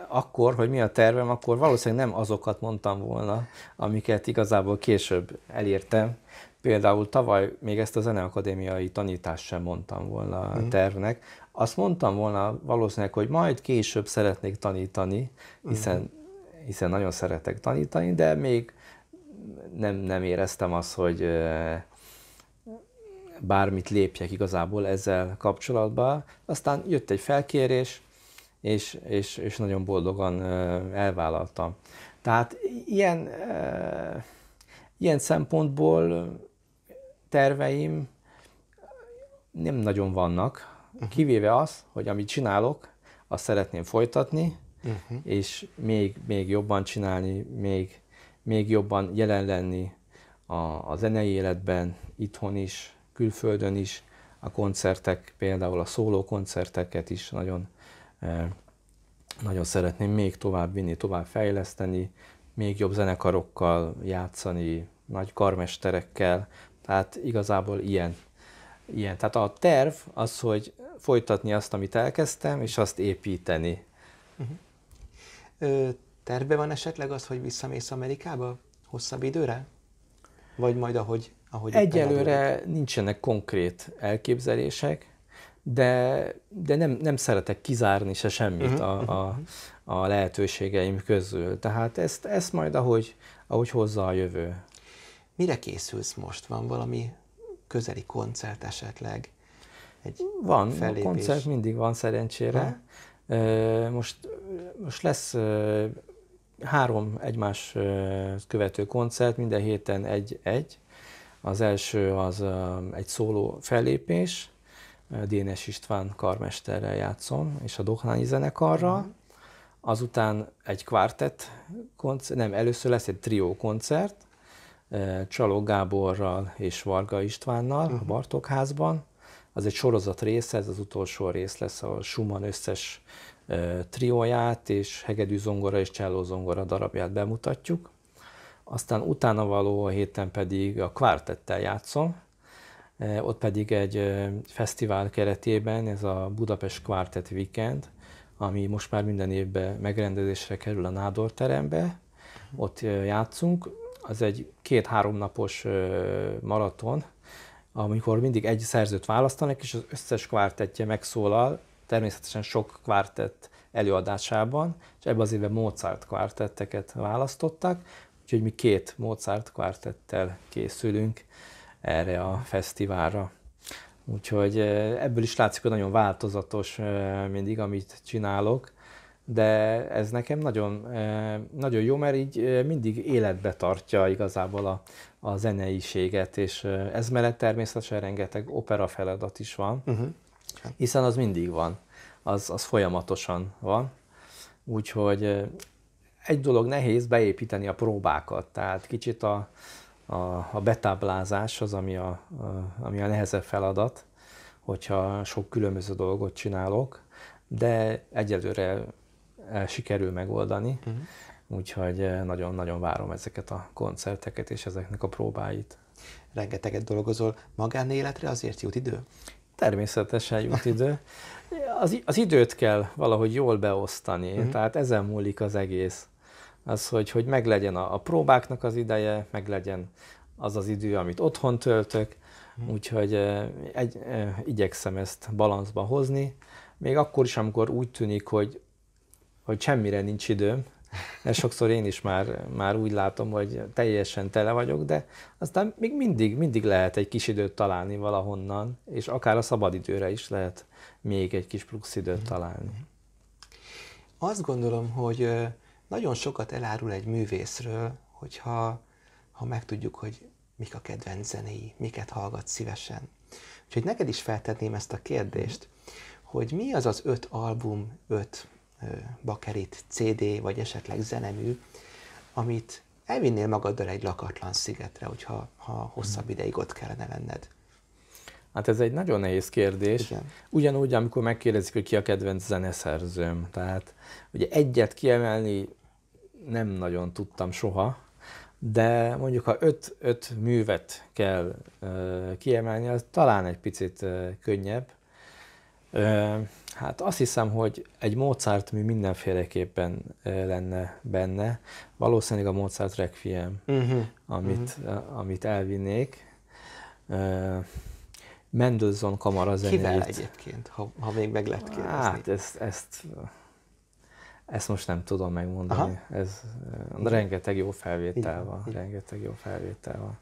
akkor, hogy mi a tervem, akkor valószínűleg nem azokat mondtam volna, amiket igazából később elértem. Például tavaly még ezt a zeneakadémiai tanítást sem mondtam volna a mhm. tervnek. Azt mondtam volna valószínűleg, hogy majd később szeretnék tanítani, hiszen, mhm. hiszen nagyon szeretek tanítani, de még nem, nem éreztem azt, hogy bármit lépjek igazából ezzel kapcsolatban. Aztán jött egy felkérés, és, és, és nagyon boldogan elvállaltam. Tehát ilyen, ilyen szempontból terveim nem nagyon vannak, mhm. kivéve az, hogy amit csinálok, azt szeretném folytatni, uh-huh. és még, még jobban csinálni, még, még jobban jelen lenni a, a zenei életben, itthon is, külföldön is, a koncertek, például a szóló koncerteket is nagyon, e, nagyon szeretném még tovább vinni, tovább fejleszteni, még jobb zenekarokkal játszani, nagy karmesterekkel, tehát igazából ilyen. ilyen. Tehát a terv az, hogy folytatni azt, amit elkezdtem, és azt építeni. Uh-huh. Terve van esetleg az, hogy visszamész Amerikába hosszabb időre? Vagy majd ahogy... ahogy Egyelőre nincsenek konkrét elképzelések, de, de nem, nem szeretek kizárni se semmit uh-huh, a, mhm. a, a lehetőségeim közül. Tehát ezt, ezt majd ahogy, ahogy hozza a jövő. Mire készülsz most? Van valami közeli koncert esetleg? Egy van, fellépés. koncert mindig van szerencsére. Ha? Most, most lesz három egymás követő koncert, minden héten egy-egy. Az első az egy szóló fellépés, Dénes István karmesterrel játszom, és a Dohnányi zenekarral. Mhm. Azután egy kvartett koncert, nem, először lesz egy trió koncert, Csaló Gáborral és Varga Istvánnal a mhm. Bartok házban Az egy sorozat része, ez az utolsó rész lesz, a Schumann összes trióját és hegedű zongora és cselló zongora darabját bemutatjuk. Aztán utána való héten pedig a kvártettel játszom, ott pedig egy fesztivál keretében, ez a Budapest Quartet Weekend, ami most már minden évben megrendezésre kerül a Nádor terembe, ott játszunk. Az egy két-három napos maraton, amikor mindig egy szerzőt választanak, és az összes kvártetje megszólal természetesen sok kvartett előadásában, és ebben az évben Mozart kvartetteket választottak, úgyhogy mi két Mozart kvartettel készülünk erre a fesztiválra. Úgyhogy ebből is látszik, hogy nagyon változatos mindig, amit csinálok, de ez nekem nagyon, nagyon jó, mert így mindig életbe tartja igazából a, a zeneiséget, és ez mellett természetesen rengeteg opera feladat is van, uh-huh hiszen az mindig van, az, az folyamatosan van. Úgyhogy egy dolog nehéz beépíteni a próbákat, tehát kicsit a, a, a betáblázás az, ami a, a, ami a nehezebb feladat, hogyha sok különböző dolgot csinálok, de egyelőre sikerül megoldani, uh-huh. úgyhogy nagyon-nagyon várom ezeket a koncerteket és ezeknek a próbáit. Rengeteget dolgozol magánéletre, azért jut idő? Természetesen jut idő. Az, az időt kell valahogy jól beosztani, uh-huh. tehát ezen múlik az egész. Az, hogy, hogy meglegyen a, a próbáknak az ideje, meglegyen az az idő, amit otthon töltök, uh-huh. úgyhogy egy, egy, igyekszem ezt balanszba hozni. Még akkor is, amikor úgy tűnik, hogy, hogy semmire nincs időm, mert sokszor én is már, már úgy látom, hogy teljesen tele vagyok, de aztán még mindig, mindig lehet egy kis időt találni valahonnan, és akár a szabadidőre is lehet még egy kis plusz időt mhm. találni. Azt gondolom, hogy nagyon sokat elárul egy művészről, hogyha ha megtudjuk, hogy mik a kedvenc zenéi, miket hallgat szívesen. Úgyhogy neked is feltetném ezt a kérdést, mhm. hogy mi az az öt album, öt bakerit, CD, vagy esetleg zenemű, amit elvinnél magaddal egy lakatlan szigetre, hogyha ha hosszabb mhm. ideig ott kellene lenned? Hát ez egy nagyon nehéz kérdés. Igen. Ugyanúgy, amikor megkérdezik, hogy ki a kedvenc zeneszerzőm. Tehát ugye egyet kiemelni nem nagyon tudtam soha, de mondjuk ha öt, öt művet kell ö, kiemelni, az talán egy picit ö, könnyebb. Ö, Hát azt hiszem, hogy egy Mozart mű mindenféleképpen lenne benne. Valószínűleg a Mozart Requiem, uh-huh. amit, uh-huh. amit elvinnék. Uh, Mendelssohn kamara zenét. Kivel egyébként, ha, ha még meg lehet kérdezni? Hát ezt, ezt, ezt most nem tudom megmondani. Aha. Ez rengeteg jó felvétel van, rengeteg jó felvétel van.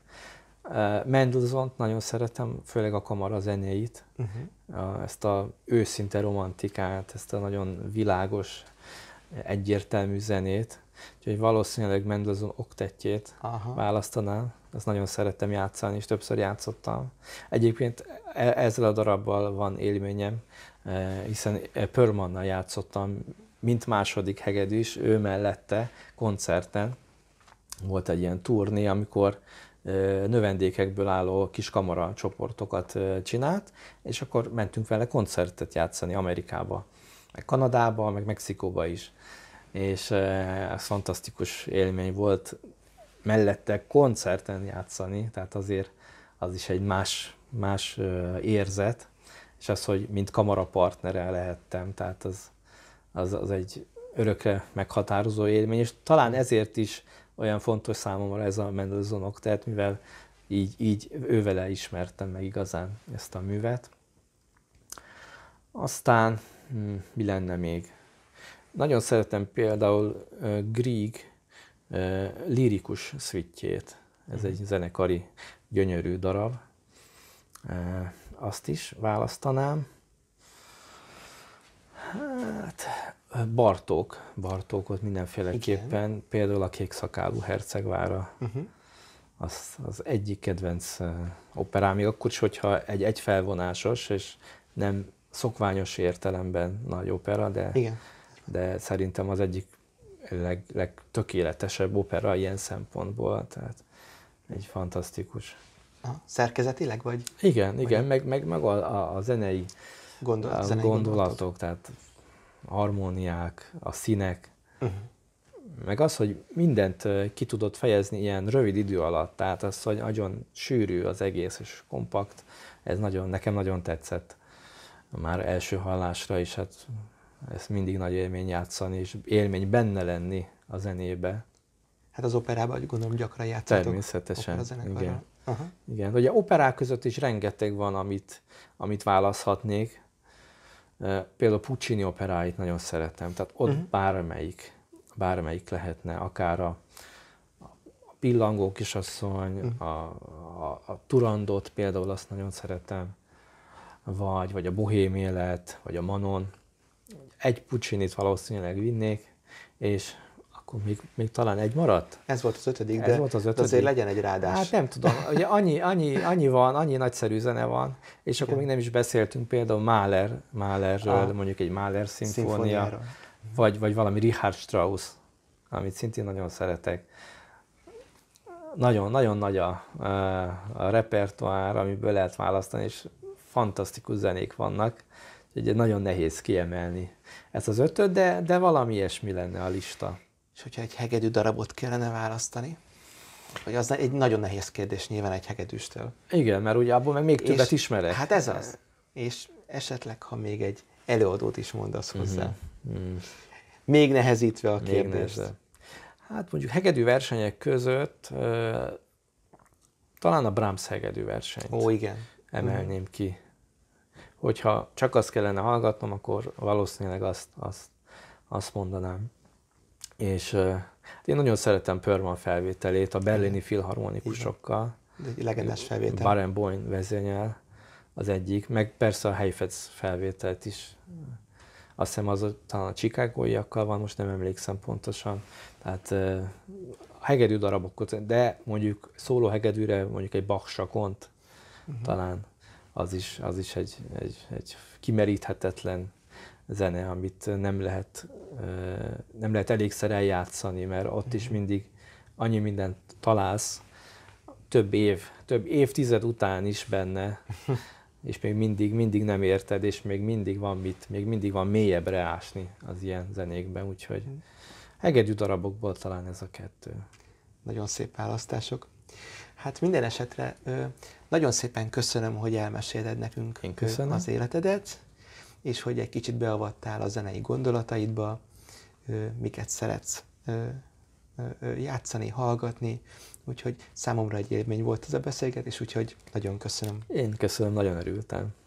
Eh, mendelssohn nagyon szeretem, főleg a kamara zenéit, uh-huh. ezt a őszinte romantikát, ezt a nagyon világos, egyértelmű zenét. Úgyhogy valószínűleg Mendelssohn oktettjét Aha. választanám. Ezt nagyon szerettem játszani, és többször játszottam. Egyébként e, ezzel a darabbal van élményem, eh, hiszen Pörmannal játszottam, mint második hegedűs, ő mellette koncerten. Volt egy ilyen turné, amikor növendékekből álló kis kamara csoportokat csinált, és akkor mentünk vele koncertet játszani Amerikába, meg Kanadába, meg Mexikóba is. És ez fantasztikus élmény volt mellette koncerten játszani, tehát azért az is egy más, más érzet, és az, hogy mint kamara partnere lehettem, tehát az, az, az egy örökre meghatározó élmény, és talán ezért is olyan fontos számomra ez a Mendelssohn tehát mivel így, így ővele ismertem meg igazán ezt a művet. Aztán hm, mi lenne még? Nagyon szeretem például uh, Grieg uh, lirikus szvittjét. Ez mm. egy zenekari gyönyörű darab. Uh, azt is választanám. Hát, Bartók, Bartókot mindenféleképpen, Igen. például a kék szakálú hercegvára. Uh-huh. Az, az egyik kedvenc operám, még akkor is, hogyha egy egyfelvonásos, és nem szokványos értelemben nagy opera, de, Igen. de szerintem az egyik leg, legtökéletesebb opera ilyen szempontból, tehát egy fantasztikus. Na, szerkezetileg vagy? Igen, vagy? igen, meg, meg, meg a, a, a zenei Gondol- gondolatok, gondolatok, tehát harmóniák, a színek, uh-huh. meg az, hogy mindent ki tudott fejezni ilyen rövid idő alatt, tehát az, hogy nagyon sűrű az egész és kompakt, ez nagyon, nekem nagyon tetszett már első hallásra is, hát ez mindig nagy élmény játszani, és élmény benne lenni a zenébe. Hát az operában gondolom gyakran játszatok. Természetesen, igen. Aha. igen. Ugye operák között is rengeteg van, amit, amit választhatnék, Például Puccini operáit nagyon szeretem, tehát ott uh-huh. bármelyik, bármelyik lehetne, akár a, Pillangó kisasszony, uh-huh. a, a, a Turandot például azt nagyon szeretem, vagy, vagy a Bohém élet, vagy a Manon. Egy Puccinit valószínűleg vinnék, és akkor még, még talán egy maradt? Ez volt az ötödik, Ez de, volt az ötödik. azért legyen egy rádás. Hát nem tudom, ugye annyi, annyi, annyi van, annyi nagyszerű zene van, és akkor Igen. még nem is beszéltünk például Mahler, Mahlerről, ah. mondjuk egy Mahler szimfónia, vagy, vagy valami Richard Strauss, amit szintén nagyon szeretek. Nagyon, nagyon nagy a, a repertoár, amiből lehet választani, és fantasztikus zenék vannak, ugye nagyon nehéz kiemelni ezt az ötöt, de, de valami ilyesmi lenne a lista. És hogyha egy hegedű darabot kellene választani, hogy az egy nagyon nehéz kérdés nyilván egy hegedűstől. Igen, mert ugye abból meg még és, többet ismerek. Hát ez az. És esetleg, ha még egy előadót is mondasz mhm. hozzá. Uh-huh. Mm. Még nehezítve a kérdést. hát mondjuk hegedű versenyek között talán a Brahms hegedű versenyt. Ó, igen. Emelném mhm. ki. Hogyha csak azt kellene hallgatnom, akkor valószínűleg azt, azt, azt mondanám. És uh, én nagyon szeretem Pörman felvételét a berlini filharmonikusokkal. Egy legendás felvétel. Boyn vezényel az egyik, meg persze a Heifetz felvételt is. Azt hiszem az a, talán a csikágóiakkal van, most nem emlékszem pontosan. Tehát uh, hegedű darabokat, de mondjuk szóló hegedűre mondjuk egy Bach sakont uh-huh. talán az is, az is egy, egy, egy kimeríthetetlen zene, amit nem lehet, nem lehet elégszer eljátszani, mert ott is mhm. mindig annyi mindent találsz, több év, több évtized után is benne, és még mindig, mindig nem érted, és még mindig van mit, még mindig van mélyebbre ásni az ilyen zenékben, úgyhogy mhm. hegedű darabokból talán ez a kettő. Nagyon szép választások. Hát minden esetre nagyon szépen köszönöm, hogy elmeséled nekünk Én köszönöm. az életedet, és hogy egy kicsit beavattál a zenei gondolataidba, miket szeretsz játszani, hallgatni, úgyhogy számomra egy élmény volt ez a beszélgetés, úgyhogy nagyon köszönöm. Én köszönöm, nagyon örültem.